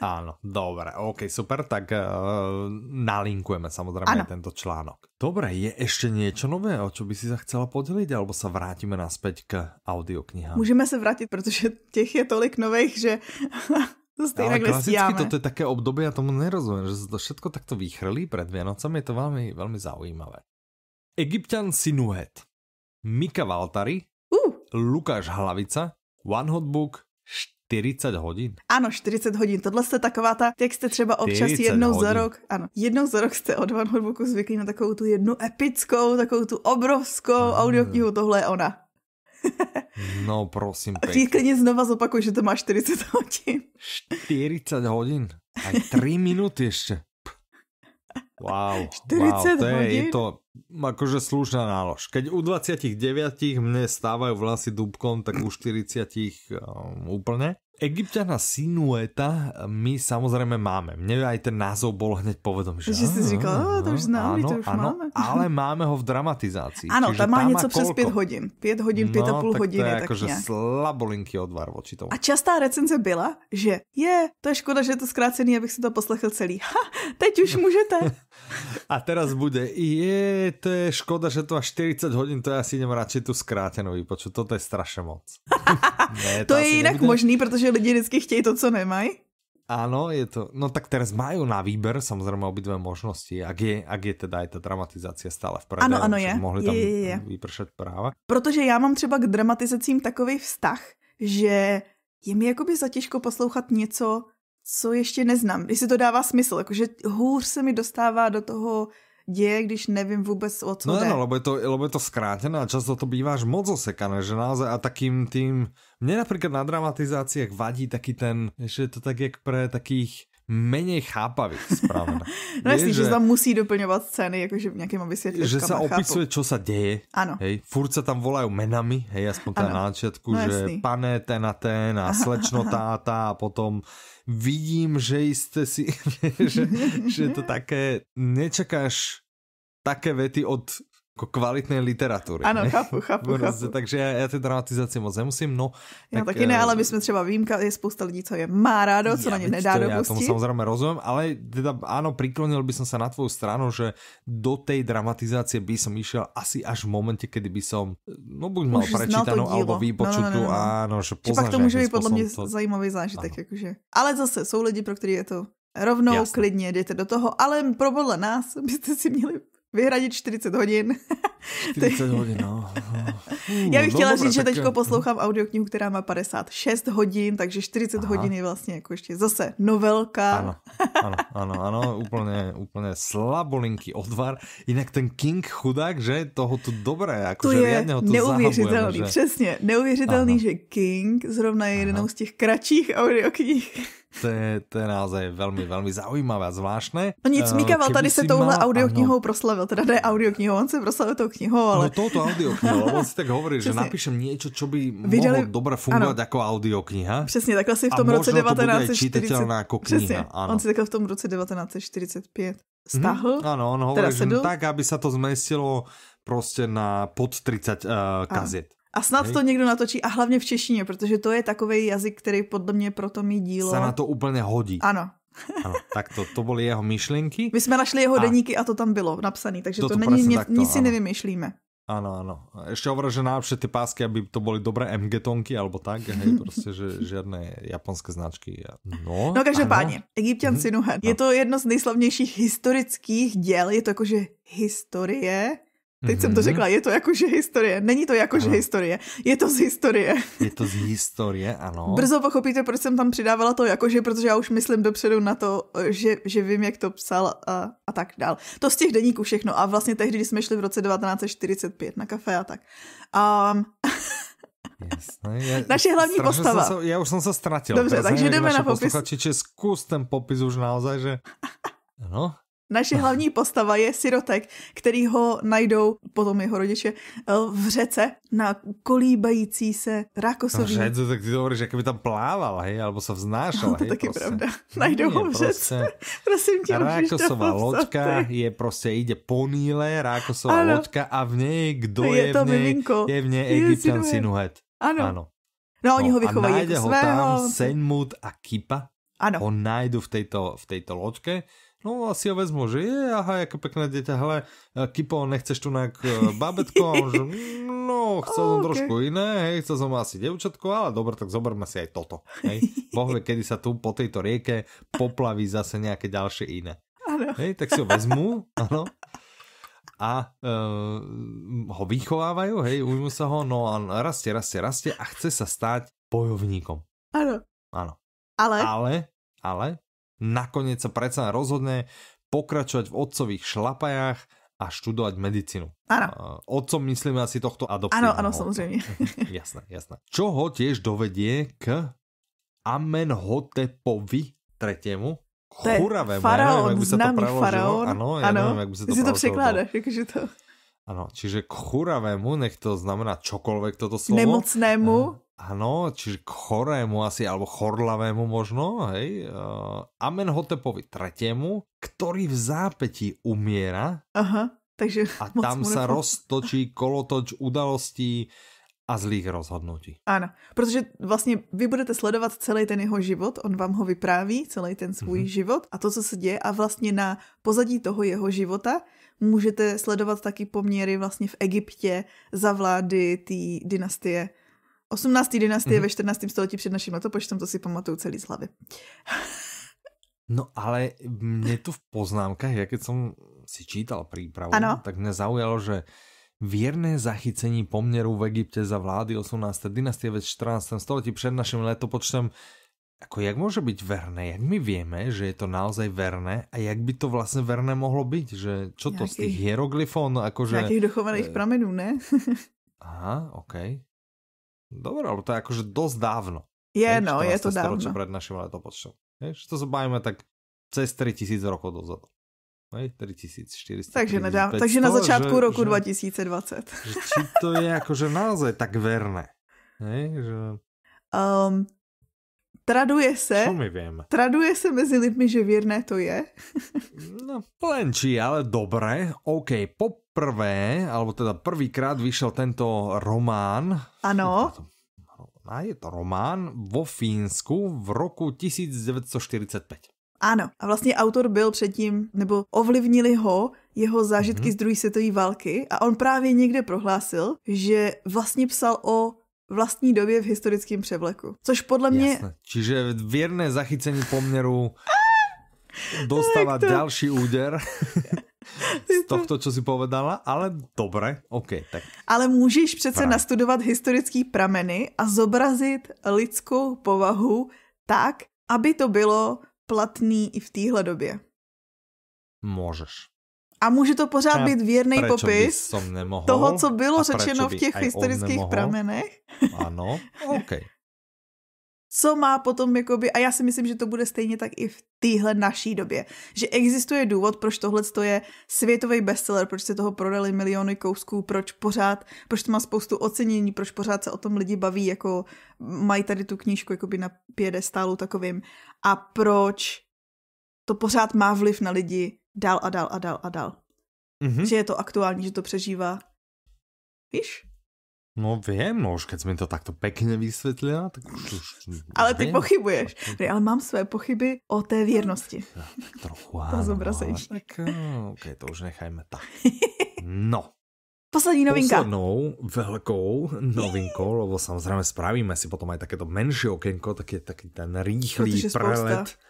ano, dobré, ok, super, tak uh, nalinkujeme samozřejmě ano. tento článok. Dobré, je ještě něco nové, o co by si sa chcela podělit, alebo se vrátíme naspäť k audioknihám? Můžeme se vrátit, protože těch je tolik nových, že že to stejne Ale klasicky toto je také období, ja tomu nerozumím, že se to všechno takto vychrlí před Vianocem, je to velmi, velmi zaujímavé. Egyptian Sinuhet, Mika Valtari, uh. Lukáš Hlavica, One Hot Book, 40 hodin. Ano, 40 hodin. Tohle jste taková ta, jak jste třeba občas jednou hodin. za rok, ano, jednou za rok jste od One Hot Booku zvyklí na takovou tu jednu epickou, takovou tu obrovskou mm. audioknihu, tohle je ona. No prosím pekne. Ty klidně znova zopakuj, že to má 40 hodin. 40 hodin? A 3 minuty ještě. Wow, 40 wow, to hodin? je, je to akože slušná nálož. Keď u 29 mne stávajú vlasy dubkom, tak u 40 um, úplne. Egyptiana sinueta my samozrejme máme. Mne aj ten názov bol hneď povedom, že... Že si říkal, no, to už známe, to už ano, máme. Ale máme ho v dramatizácii. Áno, tam má něco přes 5 hodin. 5 hodin, 5,5 no, tak to je jakože slabolinký odvar voči tomu. A častá recenze byla, že je, to je škoda, že je to zkrácený, abych si to poslechl celý. Ha, teď už můžete. A teraz bude, je, to je škoda, že to má 40 hodin, to já si jdem radši tu zkrátenou výpočet, toto je strašně moc. ne, to, to je jinak nebude... možný, protože lidi vždycky chtějí to, co nemají? Ano, je to. No tak teraz mají na výber samozrejme dvě možnosti, ak je, ak je teda i ta dramatizace stále v predaji. Ano, ano, je. Mohli tam je, je, je. vypršet práva. Protože já mám třeba k dramatizacím takový vztah, že je mi jakoby zatěžko poslouchat něco, co ještě neznám. Jestli to dává smysl, jakože hůř se mi dostává do toho děje, když nevím vůbec o co No jde. ano, lebo je, to, lebo je to skrátené a často to býváš moc osekané, že naozaj a takým tým... Mne například na dramatizáciách vadí taký ten, že je to tak jak pre takých menej chápavý, správně? no jasný, že, že tam musí doplňovat scény, jakože nějakýma vysvětlivkama. Že se opisuje, co se děje. Ano. Hej, furt se tam volají menami, hej, aspoň tam na začátku, no, že jasný. pane ten a ten a slečno táta a potom vidím, že jste si, že, že to také, nečekáš také vety od jako kvalitné literatury. Ano, ne? chápu, chápu, chápu. Takže já, já ty dramatizace moc nemusím, no. Já tak, taky ne, eh, ale my jsme třeba výjimka, je spousta lidí, co je má rádo, co na ně nedá to, dopustit. Já tomu samozřejmě rozumím, ale teda ano, priklonil bych se na tvou stranu, že do té dramatizace by som išel asi až v momente, kdy by som, eh, no buď mal prečítanou, alebo výpočutu, no, no, no, no. ano, že poznáš, pak to může být podle mě to... zajímavý zážitek, jakože. Ale zase jsou lidi, pro který je to Rovnou Jasne. klidně jdete do toho, ale pro podle nás byste si měli vyhradit 40 hodin. 40 hodin, no. Já bych chtěla no, no, říct, že teďko eh, poslouchám audioknihu, která má 56 hodin, takže 40 Aha. hodin je vlastně jako ještě zase novelka. Ano, ano, ano, ano úplně, úplně slabolinký odvar. Jinak ten King chudák, že toho tu dobré, jako to že je ho to neuvěřitelný, že... přesně, neuvěřitelný, ano. že King zrovna je jednou z těch kratších audioknih to je, to je název velmi, velmi zaujímavé a zvláštné. No nic, eh, Mikael tady se touhle audioknihou proslavil, teda ne audioknihou, on se proslavil tou knihou, ale... No touto audioknihou, on si tak hovorí, že napíšem něco, co by Vydali... mohlo dobře fungovat jako audiokniha. Přesně, takhle si v tom roce 1945. Jako Přesně, ano. on si takhle v tom roce 1945 stahl. Hmm, ano, on hovorí, že tak, aby se to zmestilo prostě na pod 30 uh, eh, kazet. A snad Hej. to někdo natočí a hlavně v češtině, protože to je takový jazyk, který podle mě pro to mý dílo... Se na to úplně hodí. Ano. ano, tak to, to byly jeho myšlenky. My jsme našli jeho a... deníky a to tam bylo napsané, takže to, to, to není, takto, nic si nevymyšlíme. Ano, ano. Ještě hovorím, že najlepšie ty pásky, aby to byly dobré MG tonky, alebo tak, hej, prostě, že žádné japonské značky. No, no každopádně, Egyptian mhm. Sinuhen. Je to jedno z nejslavnějších historických děl, je to jakože historie Teď mm-hmm. jsem to mhm. řekla, je to jakože historie. Není to jakože ano. historie, je to z historie. Je to z historie, ano. Brzo pochopíte, proč jsem tam přidávala to jakože, protože já už myslím dopředu na to, že, že vím, jak to psal a, a tak dál. To z těch deníků všechno. A vlastně tehdy, když jsme šli v roce 1945 na kafe a tak. Um, Jasné, je, Naše hlavní postava. Se, já už jsem se ztratil. Dobře, takže jdeme na popis. zkus ten popis už naozaj, že... Ano. Naše hlavní postava je sirotek, který ho najdou, potom jeho rodiče, eh, v řece na kolíbající se rákosový. V řece, tak ty to hovoríš, jak by tam plával, hej, alebo se vznášel. No, to hej, taky prosím. pravda. No, najdou ho v řece. Prostě prosím tě, Rákosová loďka je prostě, jde po Níle, Rákosová ano. loďka a v něj, kdo je, je to v něj, miminko. je v něj egyptian sinuhet. Ano. ano. No, no, oni ho no, vychovají jako ho tam Senmut a Kipa. Ano. Ho najdu v této v této loďke No asi ho vezmu, že je, aha, jaké pekné dieťa, hele, eh, Kipo, nechceš tu nejak eh, babetko? že, mm, no, chcel som okay. trošku iné, hej, chcel som asi devčatko, ale dobre, tak zoberme si aj toto. Hej. Boh vie, kedy sa tu po tejto rieke poplaví zase nejaké ďalšie iné. Ano. Hej, tak si ho vezmu, ano. A uh, ho vychovávajú, hej, ujmu sa ho, no a rastie, rastie, rastie a chce sa stať bojovníkom. Ano. Ano. Ale? Ale, ale Nakoniec sa predsa rozhodne pokračovať v otcových šlapajách a študovať medicínu. Áno. Otcom myslíme asi tohto adoptívneho. Áno, áno, samozrejme. jasné, jasné. Čo ho tiež dovedie k Amenhotepovi III. Churavému. Faraón, neviem, známy faraón. Áno, ja ano. neviem, jak by sa to si to překládáš, akože to... Ano, čiže k churavému, nech to znamená čokoľvek toto slovo. Nemocnému. Áno, čiže k chorému asi, alebo chorlavému možno, hej, uh, eh, Amenhotepovi tretiemu, ktorý v zápätí umiera. Aha, takže... A tam sa nefam. roztočí kolotoč udalostí a zlých rozhodnutí. Ano, protože vlastně vy budete sledovat celý ten jeho život, on vám ho vypráví, celý ten svůj mm-hmm. život a to, co se děje a vlastně na pozadí toho jeho života můžete sledovat taky poměry vlastně v Egyptě za vlády té dynastie 18. dynastie mm-hmm. ve 14. století před naším letopočtem, to si pamatuju celý z hlavy. no ale mě tu v poznámkách, jak jsem si čítal přípravu, tak mě zaujalo, že Věrné zachycení poměru v Egyptě za vlády 18. dynastie ve 14. století před naším letopočtem jako jak může být verné? Jak my víme, že je to naozaj verné a jak by to vlastně verné mohlo být? Že čo to Nějaký, z těch hieroglyfon? No, jakože... Nějakých dochovaných e... Eh, pramenů, ne? Aha, OK. Dobre, ale to je akože dosť dávno. Je, hej, no, je to dávno. Čo pred našim letopočtom. Hej, to sa tak cez 3000 rokov dozadu. Hej, 3400. Takže, nedám, 500, takže na začátku že, roku že, 2020. Že, či to je akože naozaj tak verné. Hej, že... Um, Traduje se. Co my vím. Traduje se mezi lidmi, že věrné to je. no, plenčí, ale dobré. OK, poprvé, alebo teda prvýkrát vyšel tento román. Ano. A je to román vo Fínsku v roku 1945. Ano, a vlastně autor byl předtím, nebo ovlivnili ho jeho zážitky mm-hmm. z druhé světové války a on právě někde prohlásil, že vlastně psal o vlastní době v historickém převleku. Což podle mě... Jasne. Čiže věrné zachycení poměru dostává to... další úder. z tohto, co si povedala, ale dobré, ok. Tak. Ale můžeš přece Právě. nastudovat historické prameny a zobrazit lidskou povahu tak, aby to bylo platný i v téhle době. Můžeš a může to pořád být věrný popis nemohol, toho, co bylo řečeno v těch historických pramenech. Ano, OK. Co má potom, jakoby, a já si myslím, že to bude stejně tak i v téhle naší době, že existuje důvod, proč tohle je světový bestseller, proč se toho prodali miliony kousků, proč pořád, proč to má spoustu ocenění, proč pořád se o tom lidi baví, jako mají tady tu knížku jakoby na pědestálu takovým a proč to pořád má vliv na lidi dál a dál a dál a dál. Mm-hmm. Že je to aktuální, že to přežívá. Víš? No vím, no už keď mi to takto pekne vysvětlila, tak už, už Ale ty vím. pochybuješ. Ne, ale mám své pochyby o té věrnosti. Trochu ano. to zobrazíš. Tak, eh, Ok, to už nechajme tak. No. Poslední novinka. Poslednou velkou novinkou, lebo samozřejmě spravíme si potom aj takéto menší okénko, taky, taky ten rýchlý prelet. Spousta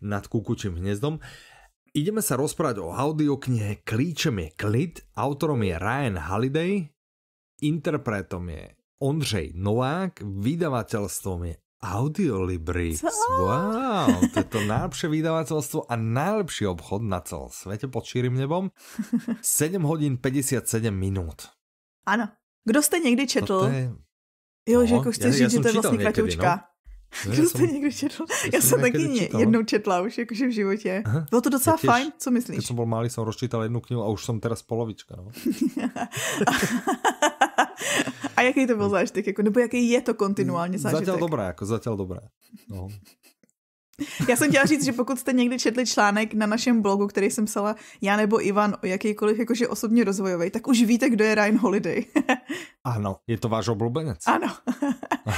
nad kukučím hnezdom. Ideme sa rozprávať o audioknihe Klíčem je klid, autorom je Ryan Holiday, interpretom je Ondřej Novák, vydavateľstvom je Audiolibrix. Wow, to je to najlepšie vydavateľstvo a najlepší obchod na celom svete pod širým nebom. 7 hodin 57 minut. Ano. Kdo jste někdy četl? To je... Jo, no, že ako chci já, říct, já že to je vlastne někdy, No. Že jsem, někdy četl? Já jsem taky čítal. jednou četla už jakože v životě. Aha. Bylo to docela těž, fajn, co myslíš? Když jsem byl malý, jsem rozčítal jednu knihu a už jsem teda polovička. No. a jaký to byl zážitek? Jako, nebo jaký je to kontinuálně zážitek? Zatěl dobré, jako Zatěl dobré. No. Já jsem chtěla říct, že pokud jste někdy četli článek na našem blogu, který jsem psala já nebo Ivan o jakýkoliv jakože osobně rozvojový, tak už víte, kdo je Ryan Holiday. ano, je to váš oblubenec. Ano.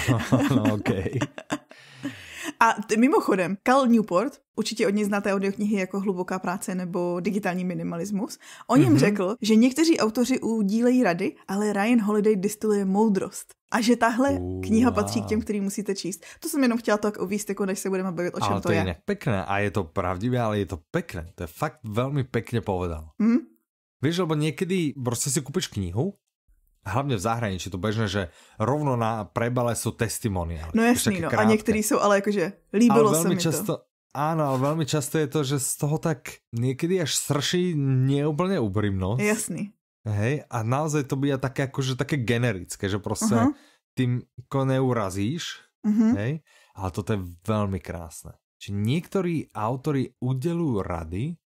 ano, ano okay. A t- mimochodem, Cal Newport, určitě od něj znáte knihy jako Hluboká práce nebo Digitální minimalismus, o něm mm-hmm. řekl, že někteří autoři udílejí rady, ale Ryan Holiday distiluje moudrost. A že tahle uh, kniha patří k těm, který musíte číst. To jsem jenom chtěla tak uvíst, jako než se budeme bavit, o čem ale to, to je. je. pekné a je to pravdivé, ale je to pekné. To je fakt velmi pekne povedal. Mm? Víš, lebo někdy prostě si kupíš knihu hlavně v zahraničí to bežné, že rovno na prebale jsou testimoniály. No jasný, no. A některý jsou ale jakože líbilo ale se mi často, to. Áno, ale velmi často je to, že z toho tak někdy až srší neúplně úprimnost. Jasný. Hej, a naozaj to bude také jakože také generické, že prostě uh -huh. tím ko jako neurazíš, uh mhm. -huh. hej, ale toto je velmi krásné. Či niektorí autory udelujú rady,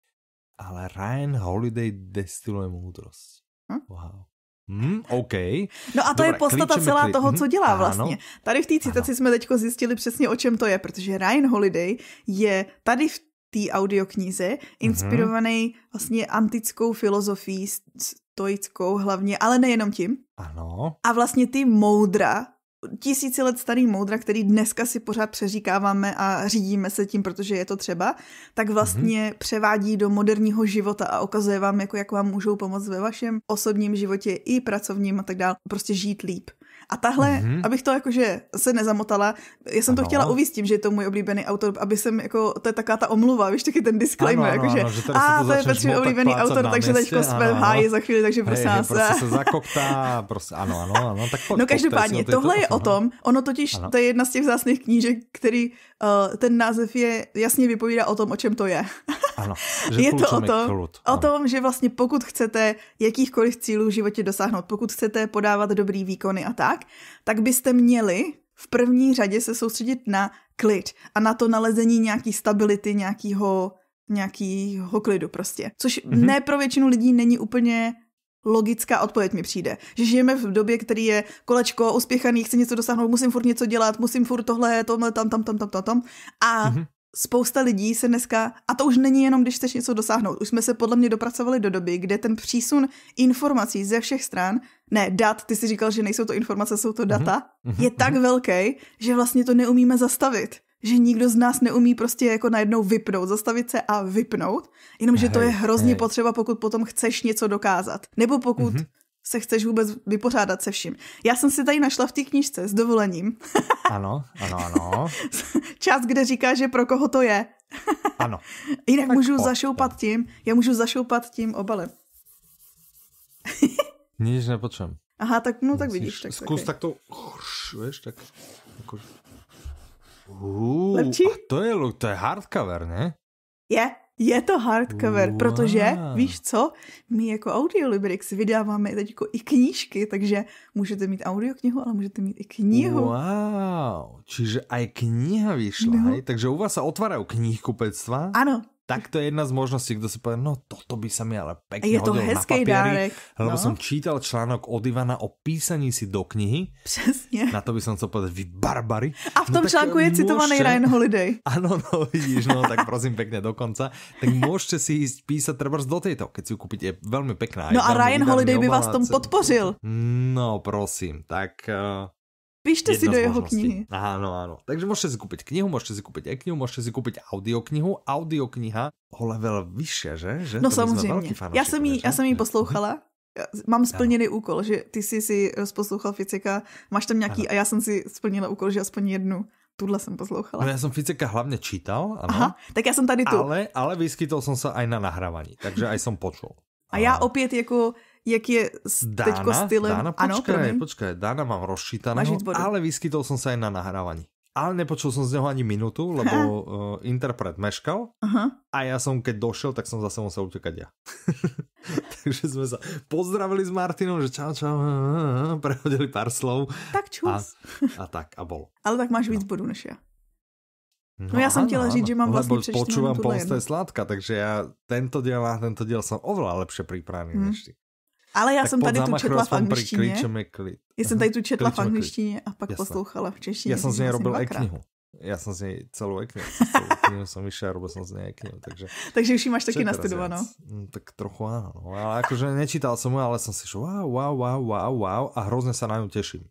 ale Ryan Holiday destiluje múdrosť. Hm? Wow. Hmm, OK. No a to Dobre, je podstata celá kli... toho, co mhm, dělá vlastně. Ano, tady v té citaci ano. jsme teď zjistili přesně, o čem to je, protože Ryan Holiday je tady v té audioknize mhm. inspirovaný mm-hmm. vlastně antickou filozofií stoickou hlavně, ale nejenom tím. Ano. A vlastně ty moudra tisíci let starý moudra, který dneska si pořád přeříkáváme a řídíme se tím, protože je to třeba, tak vlastně mm-hmm. převádí do moderního života a ukazuje vám, jako jak vám můžou pomoct ve vašem osobním životě i pracovním a tak dále, prostě žít líp. A tahle, mm-hmm. abych to jakože se nezamotala, já jsem ano. to chtěla uvíct tím, že je to můj oblíbený autor, aby jsem jako, to je taká ta omluva, víš, taky ten disclaimer, ano, jakože, ano, a to, to je Petřin oblíbený autor, takže teď jsme v háji za chvíli, takže prosím vás. Prostě eh. se zakoptá, prostě, ano, ano, ano, tak po, No každopádně, tohle je o tom, ono totiž, to je jedna z těch vzácných knížek, který Eh, ten název je jasně vypovídá o tom, o čem to je. Ano, že je to o tom, o tom, že vlastně pokud chcete jakýchkoliv cílů v životě dosáhnout, pokud chcete podávat dobrý výkony a tak, tak byste měli v první řadě se soustředit na klid a na to nalezení nějaký stability, nějakýho, nějakýho klidu prostě. Což mm-hmm. ne pro většinu lidí není úplně logická odpověď mi přijde. Že žijeme v době, který je kolečko, uspěchaný, chci něco dosáhnout, musím furt něco dělat, musím furt tohle, tohle, tam, tam, tam, tam, tam, tam. A mm-hmm. spousta lidí se dneska, a to už není jenom, když chceš něco dosáhnout, už jsme se podle mě dopracovali do doby, kde ten přísun informací ze všech stran, ne, dat, ty si říkal, že nejsou to informace, jsou to data, mm-hmm. je tak mhm. velký, že vlastně to neumíme zastavit že nikdo z nás neumí prostě jako najednou vypnout, zastavit se a vypnout, jenomže to je hrozně hej. potřeba, pokud potom chceš něco dokázat. Nebo pokud mm-hmm se chceš vůbec vypořádat se vším. Já jsem si tady našla v té knižce s dovolením. Ano, ano, ano. Část, kde říká, že pro koho to je. ano. Jinak tak můžu po, zašoupat tak. tím, já můžu zašoupat tím obalem. Nic nepotřebuji. Aha, tak no tak vidíš. Tak, zkus tak to, víš, tak jako Uh, Lepší? A to je, to je hardcover, ne? Je, je to hardcover, wow. protože víš co, my jako Audiolibrix vydáváme teď i knížky, takže můžete mít audioknihu, ale můžete mít i knihu. Wow, čiže aj kniha vyšla, no. takže u vás se otvárají knihkupectva. Ano, tak to je jedna z možností, kdo si povie, no toto by se mi ale pekne je to hodilo na papieri. Dárek, no. Lebo čítal článok od Ivana o písaní si do knihy. Přesně. Na to by som chcel povedať, vy barbary. A v no tom no, článku je môžete... citovaný Ryan Holiday. Ano, no vidíš, no tak prosím pekne dokonca. Tak můžete si ísť písať trebárs do tejto, keď si ju kúpite, je velmi pekná. No a Ryan Holiday by vás tom podpořil. No prosím, tak uh, Píšte si do jeho knihy. Áno, áno. Takže môžete si kúpiť knihu, môžete si kúpiť e-knihu, môžete si kúpiť audioknihu. Audiokniha o level vyššia, že? že no samozrejme. samozřejmě. Já ja ji, jsem ji mhm. poslouchala. Mám splněný ano. úkol, že ty jsi si rozposlouchal Ficeka, máš tam nějaký ano. a já jsem si splnila úkol, že aspoň jednu tuhle jsem poslouchala. No já jsem Ficeka hlavně čítal, ano. Aha, tak já jsem tady tu. Ale, ale vyskytl jsem se aj na nahrávání, takže aj jsem počul. A já opět jako jak je teďko stylem... Dána, počkaj, ano, promiň. počkaj, Dána mám rozšítaného, ale vyskytol som sa aj na nahrávaní. Ale nepočul som z neho ani minutu, lebo uh, interpret meškal Aha. a ja som, keď došel, tak som zase musel utekať ja. Takže sme sa pozdravili s Martinom, že čau, čau, eh, eh, prehodili pár slov. Tak čus. A, a tak, a bol. Ale tak máš no. víc bodů než ja. No, no já jsem chtěla říct, že mám vlastně Lebo počúvam Polsta je sladká, takže já tento díl a tento díl jsem oveľa lepšie připravený hmm. než ty. Ale já tak jsem tady tu četla v angličtině. Já jsem tady tu četla v angličtině a pak Jasne. poslouchala v češtině. Já jsem z něj robil i knihu. Já jsem z něj celou e-knihu. knihu jsem vyšel, robil jsem z něj e-knihu. Takže, takže už ji máš taky nastudovanou. No, tak trochu ano. No. Ale akože nečítal jsem ju, ale jsem si šel wow, wow, wow, wow, wow a hrozně se na ňu těším.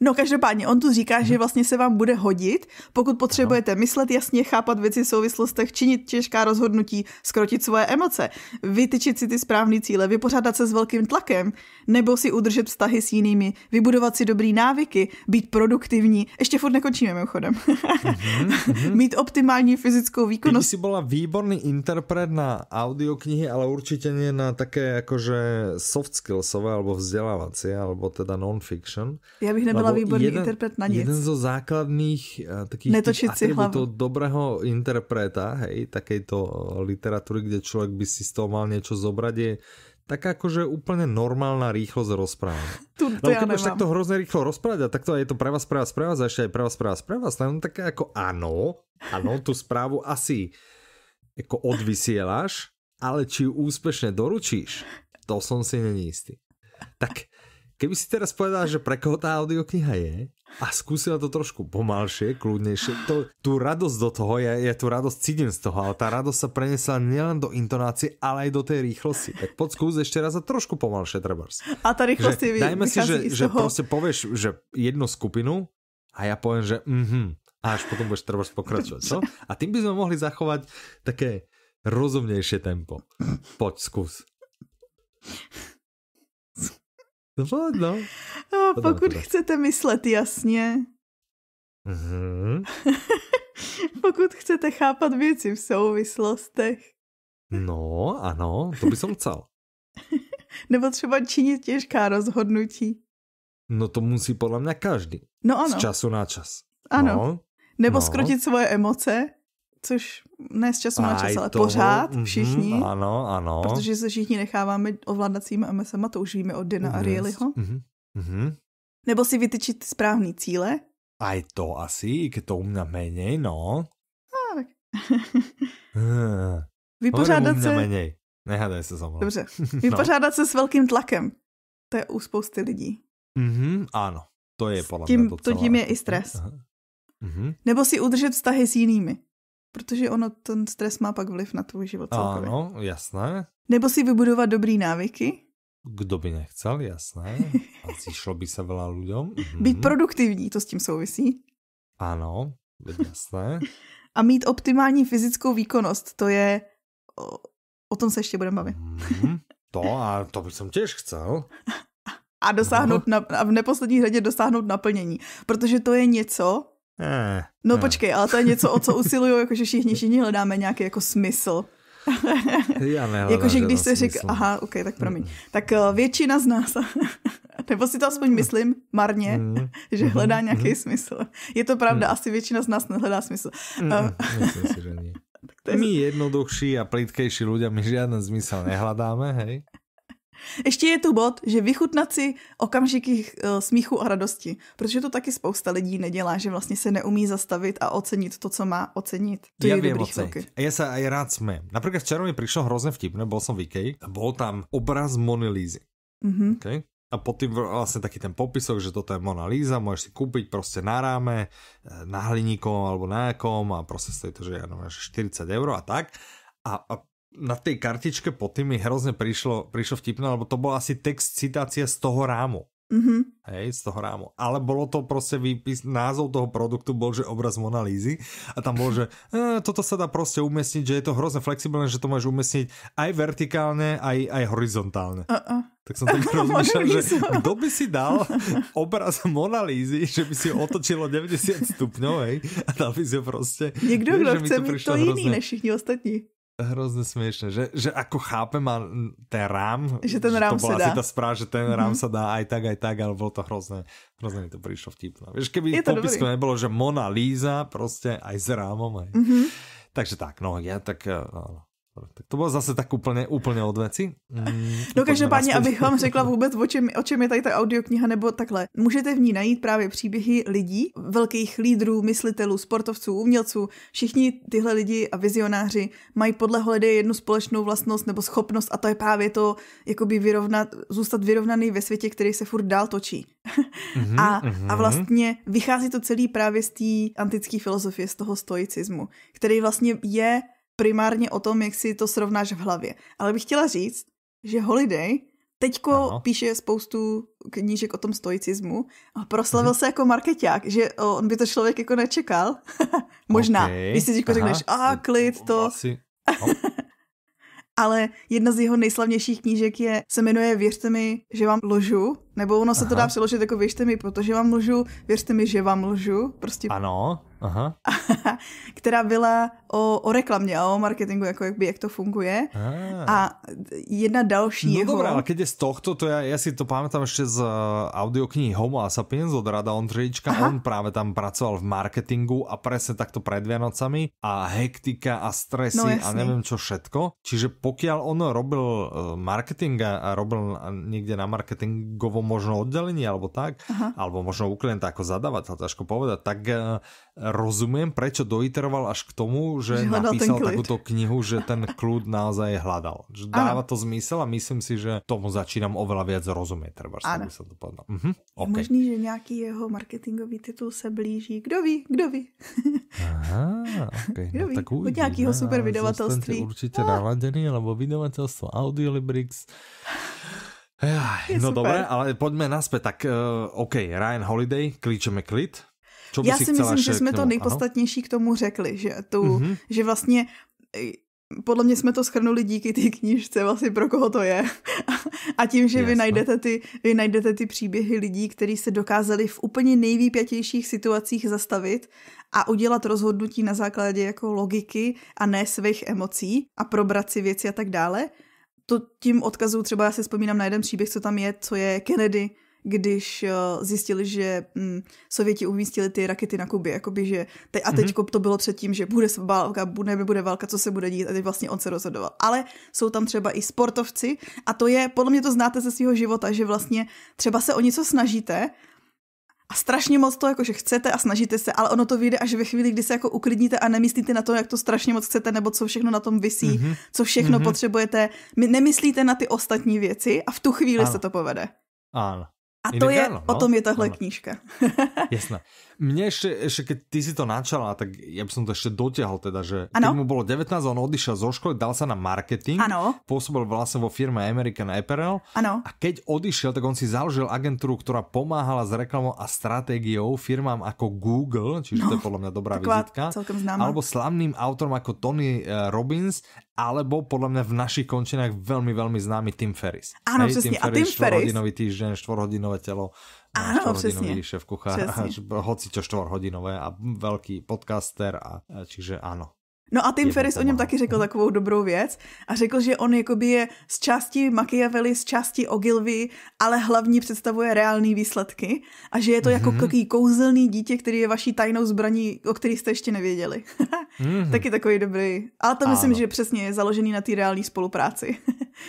No každopádně, on tu říká, že mhm. vlastně se vám bude hodit, pokud potřebujete myslet jasně, chápat věci v souvislostech, činit těžká rozhodnutí, skrotit svoje emoce, vytyčit si ty správné cíle, vypořádat se s velkým tlakem, nebo si udržet vztahy s jinými, vybudovat si dobrý návyky, být produktivní. Ještě furt nekončíme mimochodem. Mm-hmm. Mít optimální fyzickou výkonnost. Ty jsi byla výborný interpret na audioknihy, ale určitě ne na také jakože soft skillsové, alebo vzdělávací, alebo teda non-fiction. Já bych nebyla měla výborný jeden, interpret na nic. Jeden zo základných eh, takých Netočit si dobrého interpreta, hej, takejto eh, literatury, kde člověk by si z toho mal něco zobrať, je tak jakože úplně normálna rýchlosť rozprávania. Tu, to Lebo ja keď máš takto hrozně rýchlo rozprávať a takto je to pre vás, pre vás, pre vás a ešte aj pre vás, pre vás, pre vás, no tak jako ano, ano tu správu asi jako odvysieláš, ale či ju úspešne doručíš, to som si není istý. Tak Keby si teraz povedala, že pre koho tá audiokniha je a skúsila to trošku pomalšie, kľudnejšie, to, tú radosť do toho, ja, ja tú radosť cítim z toho, ale tá radosť sa prenesla nielen do intonácie, ale aj do tej rýchlosti. Tak poď skús ešte raz a trošku pomalšie, trebárs. A tá rýchlosť je Dajme si, že, že proste povieš, že jednu skupinu a ja poviem, že mhm, a až potom budeš trebárs pokračovať, čo? A tým by sme mohli zachovať také rozumnejšie tempo. Poď, skús. No no. no pokud dám, chcete myslet jasně. Mm-hmm. pokud chcete chápat věci v souvislostech. No, ano, to by som chcel. Nebo třeba činit těžká rozhodnutí. No to musí podle mě každý. No ano. Z času na čas. Ano. No, Nebo no. skrotit svoje emoce což ne z času na čas, ale toho, pořád mhm, všichni. Mm, ano, ano. Protože se všichni necháváme ovládacími MSM a to už víme od Dina yes. a Rieliho. Mm, mm. Nebo si vytyčit správný cíle. Aj to asi, to tomu na méně, no. A, no, tak. Vypořádat se... Méně. Nehadaj se za mnou. Dobře. No. Vypořádat no. se s velkým tlakem. To je u spousty lidí. Mm-hmm, ano. To je podle mě To tím je i stres. Aha. Mhm. Nebo si udržet vztahy s jinými. Protože ono, ten stres má pak vliv na tvůj život celkově. Ano, jasné. Nebo si vybudovat dobrý návyky. Kdo by nechcel, jasné. A zišlo by se vela lidem. Mhm. Být produktivní, to s tím souvisí. Ano, jasné. A mít optimální fyzickou výkonnost, to je... O, o tom se ještě budeme bavit. Mhm. To a to bych těž chcel. A dosáhnout, no. na, a v neposlední řadě dosáhnout naplnění. Protože to je něco, ne, eh, no ne. Eh. počkej, ale to je něco, o co usiluju, jakože všichni, všichni hledáme nějaký jako smysl. Já nehledám, Jakože když se řekl, aha, ok, tak promiň. Mm. Tak eh, většina z nás, nebo si to aspoň myslím marně, mm. že hledá mm-hmm. nějaký mm. smysl. Je to pravda, mm. asi většina z nás nehledá smysl. Mm. myslím si, že nie. tak to je... My jednoduchší a plítkejší ľudia, my žádný zmysel nehľadáme, hej? Ještě je tu bod, že vychutnat si okamžiky eh, smíchu a radosti, protože to taky spousta lidí nedělá, že vlastně se neumí zastavit a ocenit to, co má ocenit. To já je Já se aj rád jsme. Například včera mi přišlo hrozně vtipné, byl jsem v Ikei byl tam obraz Mony Mm-hmm. Okay? A pod tým vlastně taký ten popisok, že toto je Mona Lisa, můžeš si koupit prostě na ráme, eh, na hliníkom alebo na jakom a prostě stojí to, že ja 40 eur a tak. A, a na tej kartičke pod tým mi hrozne prišlo, prišlo vtipné, lebo to bol asi text citácia z toho rámu. Mm-hmm. Hej, z toho rámu. Ale bolo to prostě výpis, názov toho produktu bol, že obraz Monalízy a tam bol, že e, toto sa dá prostě umiestniť, že je to hrozne flexibilné, že to môžeš umiestniť aj vertikálne, aj, aj horizontálne. Uh-uh. Tak som tak rozmýšľal, že kdo by si dal obraz Monalízy, že by si ho otočilo 90 stupňov, hej, a dal by si ho prostě. Někdo, kdo chce mít to, to jiný hrozné... než všichni ostatní hrozně směšné, že, že ako chápem a ten rám, že ten rám že to byla asi ta správa, že ten rám mm -hmm. se dá aj tak, aj tak, ale bylo to hrozné, hrozně mi to přišlo vtipné. Víš, keby to popisku dobrý. nebylo, že Mona Lisa prostě aj s rámom, aj. Mm -hmm. Takže tak, no, já tak, eh, no, no. No, tak to bylo zase tak úplně, úplně od věci. Mm, no každopádně, abych vám řekla vůbec, o čem, o čem je tady ta audiokniha, nebo takhle. Můžete v ní najít právě příběhy lidí, velkých lídrů, myslitelů, sportovců, umělců. Všichni tyhle lidi a vizionáři mají podle hledy jednu společnou vlastnost nebo schopnost a to je právě to, jakoby vyrovnat, zůstat vyrovnaný ve světě, který se furt dál točí. Mhm, a, mm-hmm. a mhm. vlastně vychází to celý právě z té antické filozofie, z toho stoicismu, který vlastně je primárně o tom, jak si to srovnáš v hlavě. Ale bych chtěla říct, že Holiday teďko ano. píše spoustu knížek o tom stoicismu a proslavil mm-hmm. se jako marketák, že on by to člověk jako nečekal. Možná, okay. když si teďko řekneš, a klid to. Asi. No. Ale jedna z jeho nejslavnějších knížek je, se jmenuje Věřte mi, že vám ložu nebo ono se Aha. to dá přeložit jako věřte mi, protože vám lžu, věřte mi, že vám lžu. Prostě. Ano. Aha. která byla o, o reklamě a o marketingu, jako jak, by, jak to funguje. Ah. A jedna další No jeho... dobré, ale keď je z tohto, to já, já si to pamatám ještě z eh, audioknihy Homo a Sapiens od Rada Ondřejička. Aha. On právě tam pracoval v marketingu a presne takto pred Vianocami a hektika a stresy no, a nevím čo všetko. Čiže pokiaľ on robil eh, marketing a robil někde na marketingovom možno oddelení alebo tak, Aha. alebo možno u klienta ako zadavateľ, ťažko povedať, tak eh, rozumiem, prečo doiteroval až k tomu, že, že napísal takúto knihu, že ten kľud naozaj hľadal. Že dáva ano. to zmysel a myslím si, že tomu začínam oveľa viac rozumieť, treba, by sa to povedal. Mhm, okay. Možný, že nějaký jeho marketingový titul se blíží. Kdo ví, kdo ví. Aha, okay. kdo no, ví? tak uvidí, Od no, super vydavatelství. Určitě no. naladěný, alebo Audiolibrix. Jaj, no super. dobre, ale poďme naspäť. Tak uh, OK, Ryan Holiday, klíčeme klid. Čo by Já si, si myslím, že jsme to nejpodstatnější k tomu řekli, že, tu, mm-hmm. že vlastně eh, podle mě jsme to schrnuli díky té knížce, vlastně pro koho to je. A tím, že vy najdete, ty, vy najdete ty příběhy lidí, kteří se dokázali v úplně nejvýpjatějších situacích zastavit a udělat rozhodnutí na základě jako logiky a ne svých emocí a probrat si věci a tak dále, to tím odkazu třeba já si vzpomínám na jeden příběh, co tam je, co je Kennedy, když eh, zjistili, že mm, Sověti umístili ty rakety na Kubě, jakoby, že te, a mhm. teď mm-hmm. to bylo předtím, že bude válka, bude, bude válka, co se bude dít a teď vlastně on se rozhodoval. Ale jsou tam třeba i sportovci a to je, podle mě to znáte ze svého života, že vlastně třeba se o něco snažíte a strašně moc to jakože chcete a snažíte se, ale ono to vyjde až ve chvíli, kdy se jako uklidníte a nemyslíte na to, jak to strašně moc chcete, nebo co všechno na tom visí, mm-hmm. co všechno mm-hmm. potřebujete. My nemyslíte na ty ostatní věci a v tu chvíli ano. se to povede. Ano, a to je, no? o tom je tahle no. knížka. Jasné. Mně ještě, ještě keď ty si to načala, tak já bych to ještě dotěhal teda, že ano? keď mu bylo 19, on odišel zo školy, dal se na marketing, ano? Působil vlastně vo firme American Apparel ano? a keď odišel, tak on si založil agenturu, která pomáhala s reklamou a strategiou firmám jako Google, čiže no, to je no, podle mě dobrá vizitka, alebo slavným autorom jako Tony eh, Robbins alebo podle mě v našich končinách velmi, velmi známý Tim Ferris. Ano, Hej, přesně. Tim Ferris, a Tim Ferris. Hodinový týždeň, čtvrthodinové tělo. Ano, přesně. šéf kuchář, hoci čo čtvrthodinové a velký podcaster. A, čiže ano, No a Tim Ferris o něm taky řekl takovou dobrou věc a řekl, že on jakoby je z části Machiavelli, z části Ogilvy, ale hlavně představuje reální výsledky a že je to mm-hmm. jako mhm. takový kouzelný dítě, který je vaší tajnou zbraní, o který jste ještě nevěděli. mm-hmm. Taky takový dobrý. Ale to ano. myslím, že přesně je založený na té reální spolupráci.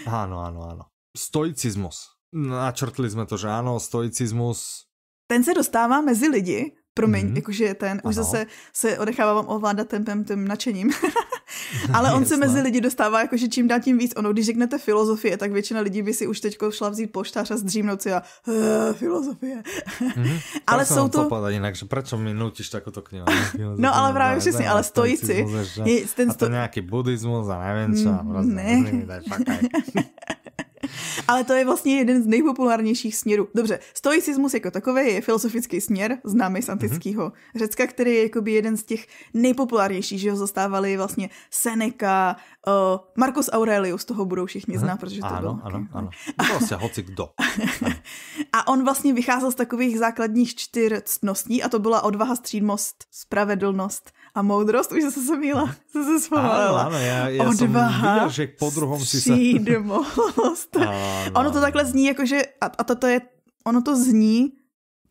ano, ano, ano. Stoicismus. Načrtli jsme to, že ano, stoicismus. Ten se dostává mezi lidi, promiň, mm-hmm. jakože ten, ano. už zase se odechávám ovládat tempem, tím nadšením. Ale on se mezi lidi dostává jakože čím dá tím víc. Ono, když řeknete filozofie, tak většina lidí by si už teď šla vzít poštář a zdřímnout si a eh, filozofie. mm-hmm. ale jsou to... Popadá, jinak, že proč mi nutíš takovou knihu? no ale právě přesně, ale stojíci. Je, ten sto... A to nějaký buddhismus a nevím co. Mm, ne. Ale to je vlastně jeden z nejpopulárnějších směrů. Dobře, stoicismus jako takový je filozofický směr, známý z mhm. antického mm-hmm. Řecka, který je jakoby jeden z těch nejpopulárnějších, že ho zastávali vlastně Seneca, uh, Marcus Aurelius, toho budou všichni mhm. znát, mm-hmm. protože to ano, bylo... Ano, ano, ano. Vlastně hoci kdo. a on vlastně vycházel z takových základních čtyř ctností a to byla odvaha, střídmost, spravedlnost, a moudrost, už zase jsem jela, zase se Ano, ano, já, já Odvaha, jsem viděl, že po druhom si se... Střídmost. ono to takhle zní, jakože, a, a toto je, ono to zní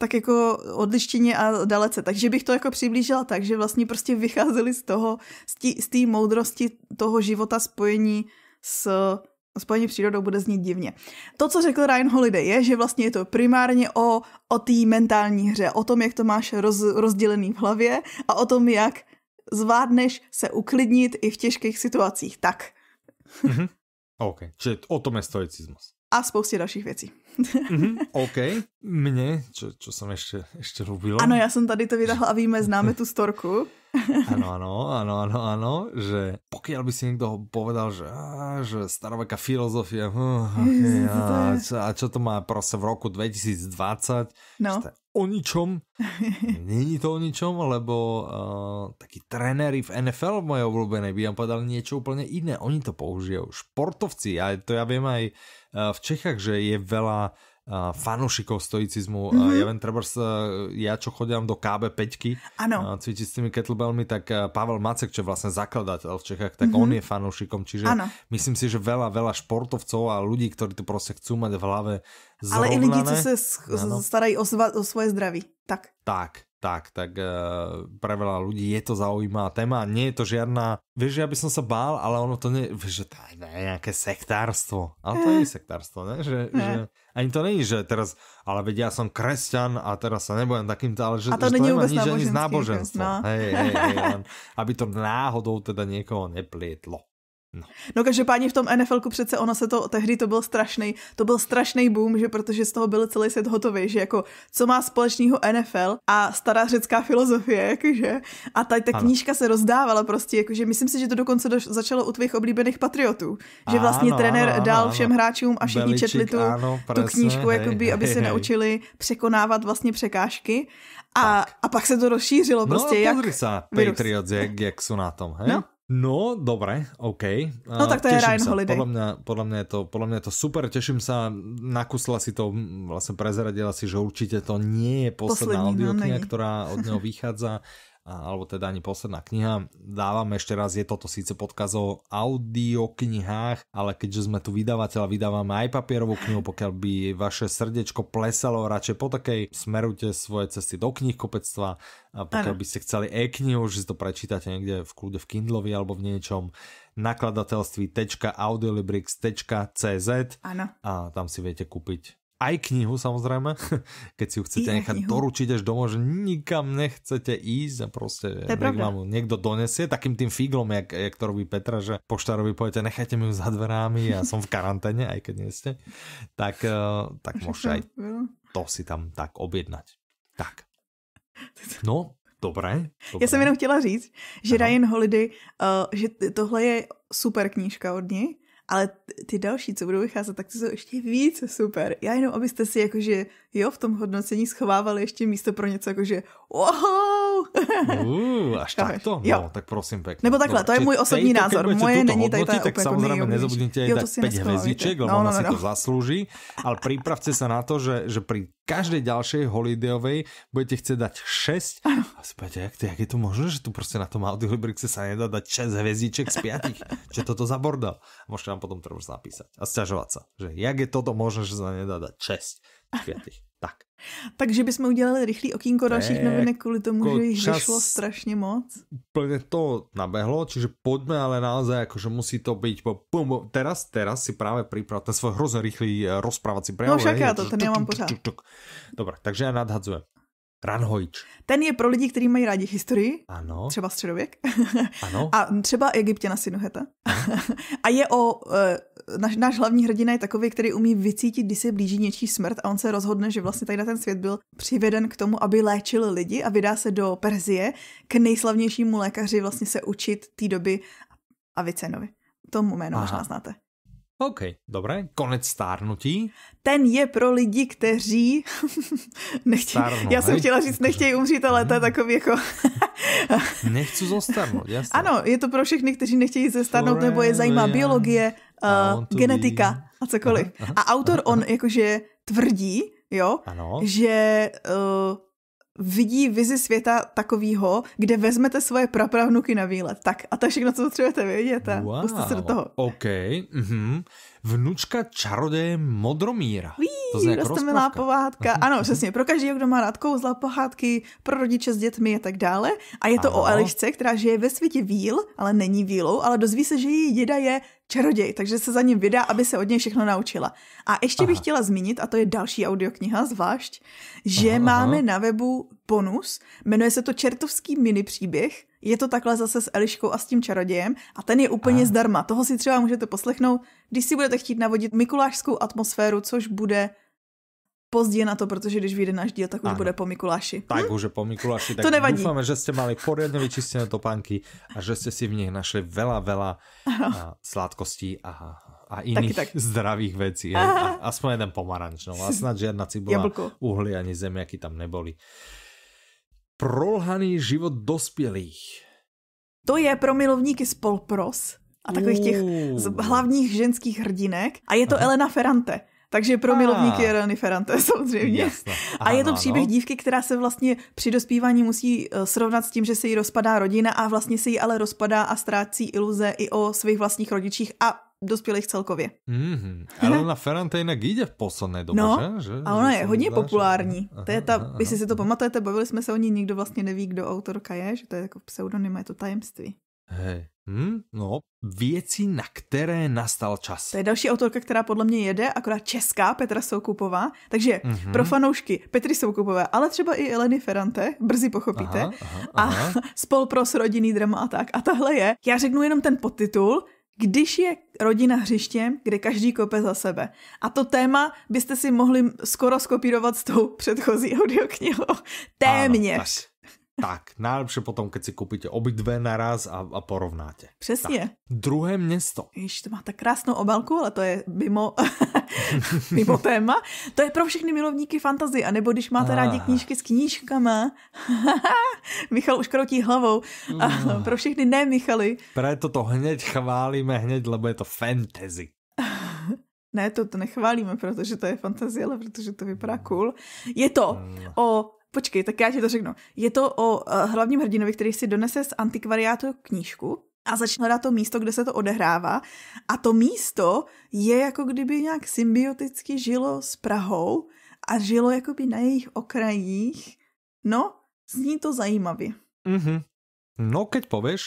tak jako odlištěně a dalece. Takže bych to jako přiblížila tak, že vlastně prostě vycházeli z toho, z té moudrosti toho života spojení s spojení přírodou bude znít divně. To, co řekl Ryan Holiday, je, že vlastně je to primárně o, o té mentální hře, o tom, jak to máš roz, rozdělený v hlavě a o tom, jak zvládneš se uklidnit i v těžkých situacích. Tak. mm-hmm. OK, čili o tom je stoicismus a spoustě dalších věcí. mm-hmm, OK. Mně, čo, čo jsem ještě, ještě lubila. Ano, já jsem tady to vydal a víme, známe tu storku. ano, ano, ano, ano, ano, že pokud by si někdo povedal, že, hm, hm, hm, a, že staroveká filozofie, uh, okay, a, a čo to má prostě v roku 2020, no. Že o ničom. Není to o ničom, lebo uh, taky trenéry v NFL moje oblíbené, by vám povedali něco úplně jiné. Oni to použijou, Športovci, a to já vím aj uh, Eh, v Čechách, že je veľa eh, fanúšikov stoicizmu. Mm -hmm. Ja viem, treba ja čo chodím do KB5 cvičiť s tými kettlebellmi, tak Pavel Macek, čo je vlastne zakladateľ v Čechách, tak mm -hmm. on mhm. je fanúšikom, čiže ano. myslím si, že veľa, veľa športovcov a ľudí, ktorí to prostě chcú mať v hlave zrovnané. Ale i lidi, co se starají o, sva, o svoje zdraví. Tak. Tak tak, tak uh, pre veľa ľudí je to zaujímavá téma, nie je to žiadna, vieš, ja by som sa bál, ale ono to nie, vieš, že to je nejaké sektárstvo, ale to eh. nie je sektárstvo, ne? Že, ne. že ani to není, že teraz, ale vedia, ja som kresťan a teraz sa nebudem takýmto, ale že a to, že to nemá nič ani z náboženstva. No. Hej, hej, hej, len, aby to náhodou teda niekoho neplietlo. No. no každopádně v tom NFLku přece ono se to, tehdy to byl strašný, to byl strašný boom, že protože z toho byl celý svět hotový, že jako co má společného NFL a stará řecká filozofie, jakože. A tady ta knížka se rozdávala prostě, jakože myslím si, že to dokonce do, začalo u tvých oblíbených patriotů, že vlastně trenér ano, dal ano, všem hráčům a všichni Beličík, četli tu, ano, presne, tu knížku, hej, jakoby, hej, aby hej, se hej. naučili překonávat vlastně překážky. A, a pak se to rozšířilo no, prostě. No, jak, se, Patriots, jak, jak jsou na tom, hej? No, No, dobre, OK. No tak to je Ryan sa. Holiday. Podľa mňa, podľa, mňa je to, podľa mňa je to super, teším sa. Nakusla si to, mm, vlastne prezradila si, že určite to nie je posledná no, audiokniha, no, ktorá od neho vychádza. alebo teda ani posledná kniha. Dávam ešte raz, je toto síce podkaz o audioknihách, ale keďže sme tu vydavateľ, vydávame aj papierovú knihu, pokiaľ by vaše srdiečko plesalo radšej po takej, smerujte svoje cesty do knihkopectva. a pokiaľ by ste chceli e-knihu, že si to prečítate niekde v kľude v Kindlovi alebo v niečom, nakladatelství.audiolibrix.cz a tam si viete kúpiť aj knihu samozrejme, keď si ju chcete I nechať knihu. doručiť až domov, že nikam nechcete ísť a proste nech vám niekto donesie, takým tým figlom, jak, jak to robí Petra, že poštárovi poviete, nechajte mi ju za dverami, ja som v karanténe, aj keď nie ste, tak, eh, tak môžete aj no. to si tam tak objednať. Tak. No, Dobré, dobré. Já jsem jenom chtěla říct, že Aha. Ryan Holiday, uh, že tohle je super knížka od ní ale ty další, co budou vycházet, tak to jsou ještě víc super. Já jenom, abyste si jakože, jo, v tom hodnocení schovávali ještě místo pro něco jakože, wow! Uh, až tak to? No, jo. tak prosím pěkně. Nebo no, takhle, to je můj osobní názor. Moje není tady jako tak úplně samozřejmě nezabudnite jo, tak 5 hvězdiček, lebo no, no, no, si to no. zaslouží, ale připravte se na to, že, že pri každé další holidayovej budete chcet dať 6. A si poviete, jak, to, jak je to možné, že tu prostě na tom Audiolibrixe se nedá dať 6 hvězdiček z 5. Čo toto zabordal? Možná potom treba napísať a sťažovať sa, že jak je toto možné, že sa nedá dať 6 květých. Tak. Takže bychom udělali rychlý okýnko dalších novinek kvůli tomu, že jich vyšlo strašně moc. Plně to nabehlo, čiže pojďme ale naozaj, akože musí to být, po, pum, pum, teraz, teraz si právě připrav ten svoj hrozně rychlý eh, rozprávací prejav. No však já to, ten já mám pořád. Dobre, takže já nadhadzujem. Ranhojč. Ten je pro lidi, kteří mají rádi historii. Ano. Třeba středověk. Ano. A třeba Egyptěna Sinuheta. a je o... Eh, naš, náš hlavní hrdina je takový, který umí vycítit, když se blíží něčí smrt a on se rozhodne, že vlastně tady na ten svět byl přiveden k tomu, aby léčil lidi a vydá se do Perzie k nejslavnějšímu lékaři vlastně se učit té doby Avicenovi. To jméno možná znáte. OK, dobré. Konec stárnutí. Ten je pro lidi, kteří... nechtějí, Stárnu, já jsem hej? chtěla říct, nechtějí umřít, ale to je mhm. takový jako... Nechci zostarnout, jasně. Ano, je to pro všechny, kteří nechtějí zestarnout, nebo je zajímá biologie, uh, genetika be... a cokoliv. Aha, aha, a autor, aha. on jakože tvrdí, jo, ano. že... Uh, vidí vizi světa takovýho, kde vezmete svoje prapravnuky na výlet. Tak a to je všechno, co potřebujete vědět wow, puste se do toho. OK. Mm-hmm. Vnučka čarodeje Modromíra. Ví, to je jako milá pohádka. Mhm, ano, mhm. přesně, pro každého, kdo má rád kouzla, pohádky, pro rodiče s dětmi a tak dále. A je to ano. o Elišce, která žije ve světě víl, ale není vílou, ale dozví se, že její děda je čaroděj, takže se za ním vydá, aby se od něj všechno naučila. A ještě aha. bych chtěla zmínit, a to je další audiokniha zvlášť, že aha, máme aha. na webu bonus, jmenuje se to Čertovský mini příběh, je to takhle zase s Eliškou a s tím čarodějem a ten je úplně a. zdarma. Toho si třeba můžete poslechnout, když si budete chtít navodit mikulášskou atmosféru, což bude pozdě na to, protože když vyjde náš díl, tak už ano. bude po Mikuláši. Tak hm? už je po Mikuláši, tak to nevadí. doufáme, že jste mali poriadně vyčistené topánky a že jste si v nich našli veľa, veľa a, sladkostí a, a iných Taky, tak. zdravých vecí. A, aspoň jeden pomaranč, no a snad žádná cibula, Jablko. uhly ani zemiaky tam neboli. Prolhaný život dospělých. To je pro milovníky spolpros a takových těch z hlavních ženských hrdinek. A je to Aha. Elena Ferrante. Takže pro milovníky je ah. Rany Ferrante samozřejmě. a je to příběh dívky, která se vlastně při dospívání musí eh, srovnat s tím, že se jí rozpadá rodina a vlastně se jí ale rozpadá a ztrácí iluze i o svých vlastních rodičích a dospělých celkově. Mm-hmm. Elena Ferrante jinak jde v posledné době, no, že? že? A ona je hodně populární. Aha, to je ta, aha, jestli si to pamatujete, bavili jsme se o ní, nikdo vlastně neví, kdo autorka je, že to je jako pseudonym, je to tajemství. Hej. Hmm? No, věci, na které nastal čas. To je další autorka, která podle mě jede, akorát česká Petra Soukupová. Takže mm-hmm. pro fanoušky Petry Soukupové, ale třeba i Eleny Ferrante, brzy pochopíte. Aha, aha, aha. A spolpros rodinný drama a tak. A tahle je, já řeknu jenom ten podtitul, když je rodina hřištěm, kde každý kope za sebe. A to téma byste si mohli skoro skopírovat s tou předchozí audioknihou. Téměř. Ano, tak, najlepšie potom, keď si kúpite obidve naraz a, a porovnáte. Přesně. Tak. Druhé město. Jež to má tak krásnou obalku, ale to je mimo, mimo téma. To je pro všechny milovníky fantazy, anebo když máte ah. rádi knížky s knížkama. Michal už krotí hlavou. A ah. pro všechny ne Michaly. Preto to hneď chválíme, hneď, lebo je to fantasy. Ne, to, to nechválíme, protože to je fantazie, ale protože to vypadá hmm. cool. Je to hmm. o Počkej, tak já ti to řeknu. Je to o uh, hlavním hrdinovi, který si donese z antikvariátu knížku a začne hledat to místo, kde se to odehrává. A to místo je jako kdyby nějak symbioticky žilo s Prahou a žilo jako by na jejich okrajích. No, zní to zajímavě. Mm-hmm. No, keď pověš,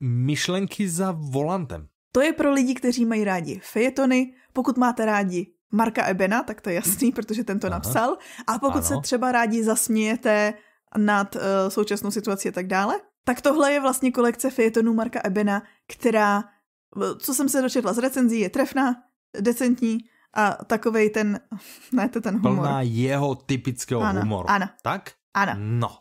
myšlenky za volantem. To je pro lidi, kteří mají rádi fejetony. Pokud máte rádi Marka Ebena, tak to je jasný, mhm. protože ten to Aha. napsal. A pokud ano. se třeba rádi zasmějete nad uh, současnou situací a tak dále, tak tohle je vlastně kolekce fejetonů Marka Ebena, která, co jsem se dočetla z recenzí, je trefná, decentní a takovej ten, ne to ten humor. Plná jeho typického ano, humoru. Ano. Tak? Ano. No.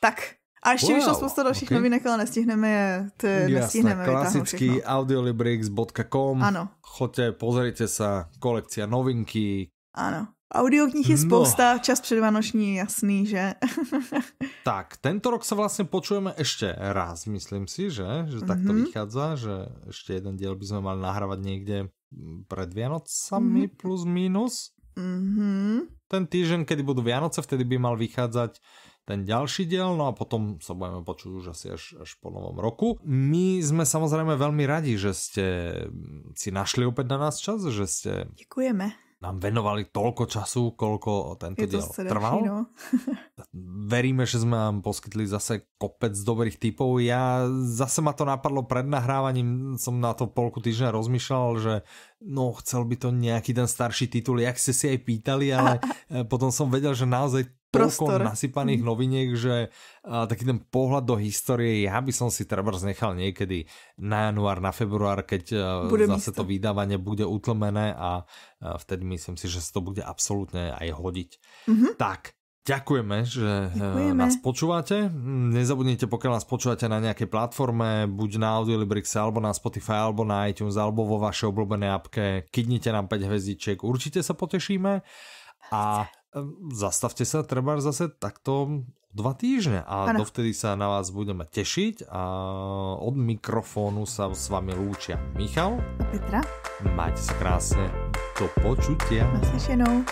Tak, a ještě wow, vyšlo spousta dalších okay. novinek, ale nestihneme je. Ty Jasné, nestihneme klasický audiolibrix.com. Ano. Choďte, pozrite se kolekcia novinky. Ano. knih je no. spousta, no. čas předvánoční, jasný, že? tak, tento rok se vlastně počujeme ještě raz, myslím si, že? Že tak to mm -hmm. vychádza, že ještě jeden díl bychom sme mali někde před Vianocami mm -hmm. plus minus. Mm -hmm. Ten týden kdy budou Vianoce, vtedy by mal vycházet ten ďalší diel, no a potom sa budeme počuť už asi až, až po novom roku. My sme samozrejme veľmi radi, že ste si našli opäť na nás čas, že ste... Děkujeme nám venovali toľko času, koľko tento diel trval. No. Veríme, že sme vám poskytli zase kopec dobrých typov. Ja zase ma to napadlo pred nahrávaním, som na to polku týždňa rozmýšľal, že no chcel by to nejaký ten starší titul, jak ste si aj pýtali, ale eh, potom som vedel, že naozaj toľko nasypaných mm. noviniek, že a, taký ten pohľad do histórie, ja by som si treba znechal niekedy na január, na február, keď e, bude zase místo. to vydávanie bude utlmené a a e, vtedy myslím si, že se to bude absolútne aj hodiť. Mm -hmm. Tak, Ďakujeme, že e, Ďakujeme. nás počúvate. Nezabudnite, pokiaľ nás počúvate na nejakej platforme, buď na Audiolibrix, alebo na Spotify, alebo na iTunes, alebo vo vašej obľúbenej apke, kydnite nám 5 hvezdičiek, určite sa potešíme. A zastavte sa třeba zase takto dva týždne a ano. dovtedy sa na vás budeme tešiť a od mikrofónu sa s vami lúčia Michal a Petra. Majte se krásne. Do počutia. Naslyšenou.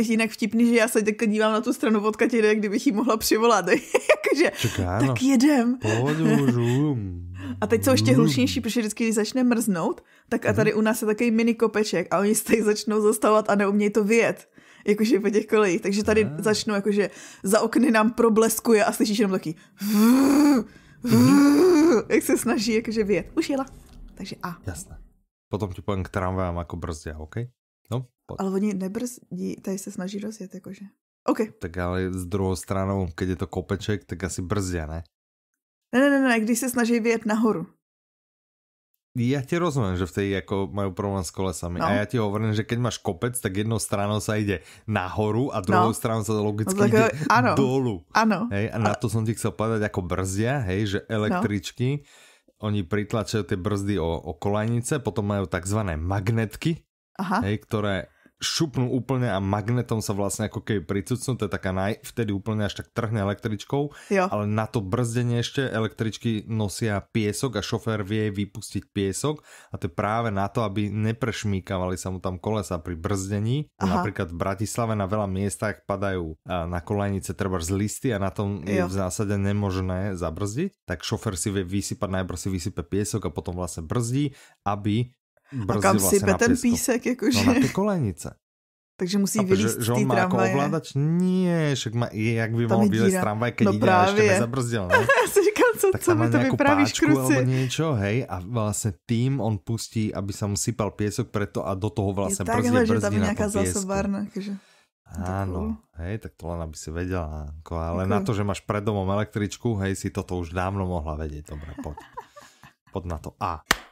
je jinak vtipný, že já se teďka dívám na tu stranu, odkud jde, kdybych ji mohla přivolat. Jakože, Čekáno. tak jedem. a teď jsou ještě hlušnější, protože vždycky, když začne mrznout, tak a mhm. tady u nás je takový mini kopeček a oni se tady začnou zastavovat a neumějí to vyjet. Jakože po těch kolejích. Takže tady a. Ah. začnou, jakože za okny nám probleskuje a slyšíš jenom taky jak se snaží jakože vyjet. Už jela. Takže A. Jasné. Potom ti povím, k tramvajám jako brzdě, OK? No, Ale oni nebrzdí, tady se snaží rozjet, jakože. OK. Tak ale z druhou stranou, keď je to kopeček, tak asi brzdě, ne? Ne, ne, ne, ne, když se snaží vyjet nahoru. Já ti rozumím, že v té jako mají problém s kolesami. No. A já ti hovorím, že když máš kopec, tak jednou stranou se jde nahoru a druhou no. stranou se logicky no, jde eh, ano. dolů. Ano. Hej, a na to jsem ti chcel povedať jako brzdě, hej, že no. električky, no. oni pritlačují ty brzdy o, o kolajnice, potom mají takzvané magnetky, Aha. Hej, ktoré šupnú úplne a magnetom sa vlastne ako keby pricucnú, to je taká naj, vtedy úplne až tak trhne električkou, jo. ale na to brzdenie ešte električky nosia piesok a šofér vie vypustiť piesok a to je práve na to, aby neprešmíkavali sa mu tam kolesa pri brzdení. Aha. Napríklad v Bratislave na veľa miestach padajú na kolejnice treba z listy a na tom jo. je v zásade nemožné zabrzdiť, tak šofér si vie vysypať, najprv si vysype piesok a potom vlastne brzdí, aby a kam sype ten písek, jakože... No na ty kolenice. Takže musí Chápe, vylíst že, že on má jako tramvaje. jako ovládač? Nie, však má, jak by mohl vylíst tramvaj, keď no jde právě. a ještě nezabrzdil. Ne? No. Já si říkal, co, tak co mi to vyprávíš, kruci. Alebo niečo, hej, a vlastně tým on pustí, aby se mu sypal piesok preto a do toho vlastně brzdí, brzdí na piesku. Je takhle, prostě že tam nějaká zásobárna. Takže... Áno, hej, tak to len aby si vedela, jako, ale okay. na to, že máš pred domom električku, hej, si toto už dávno mohla vedieť, dobre, poď. Poď na to. A.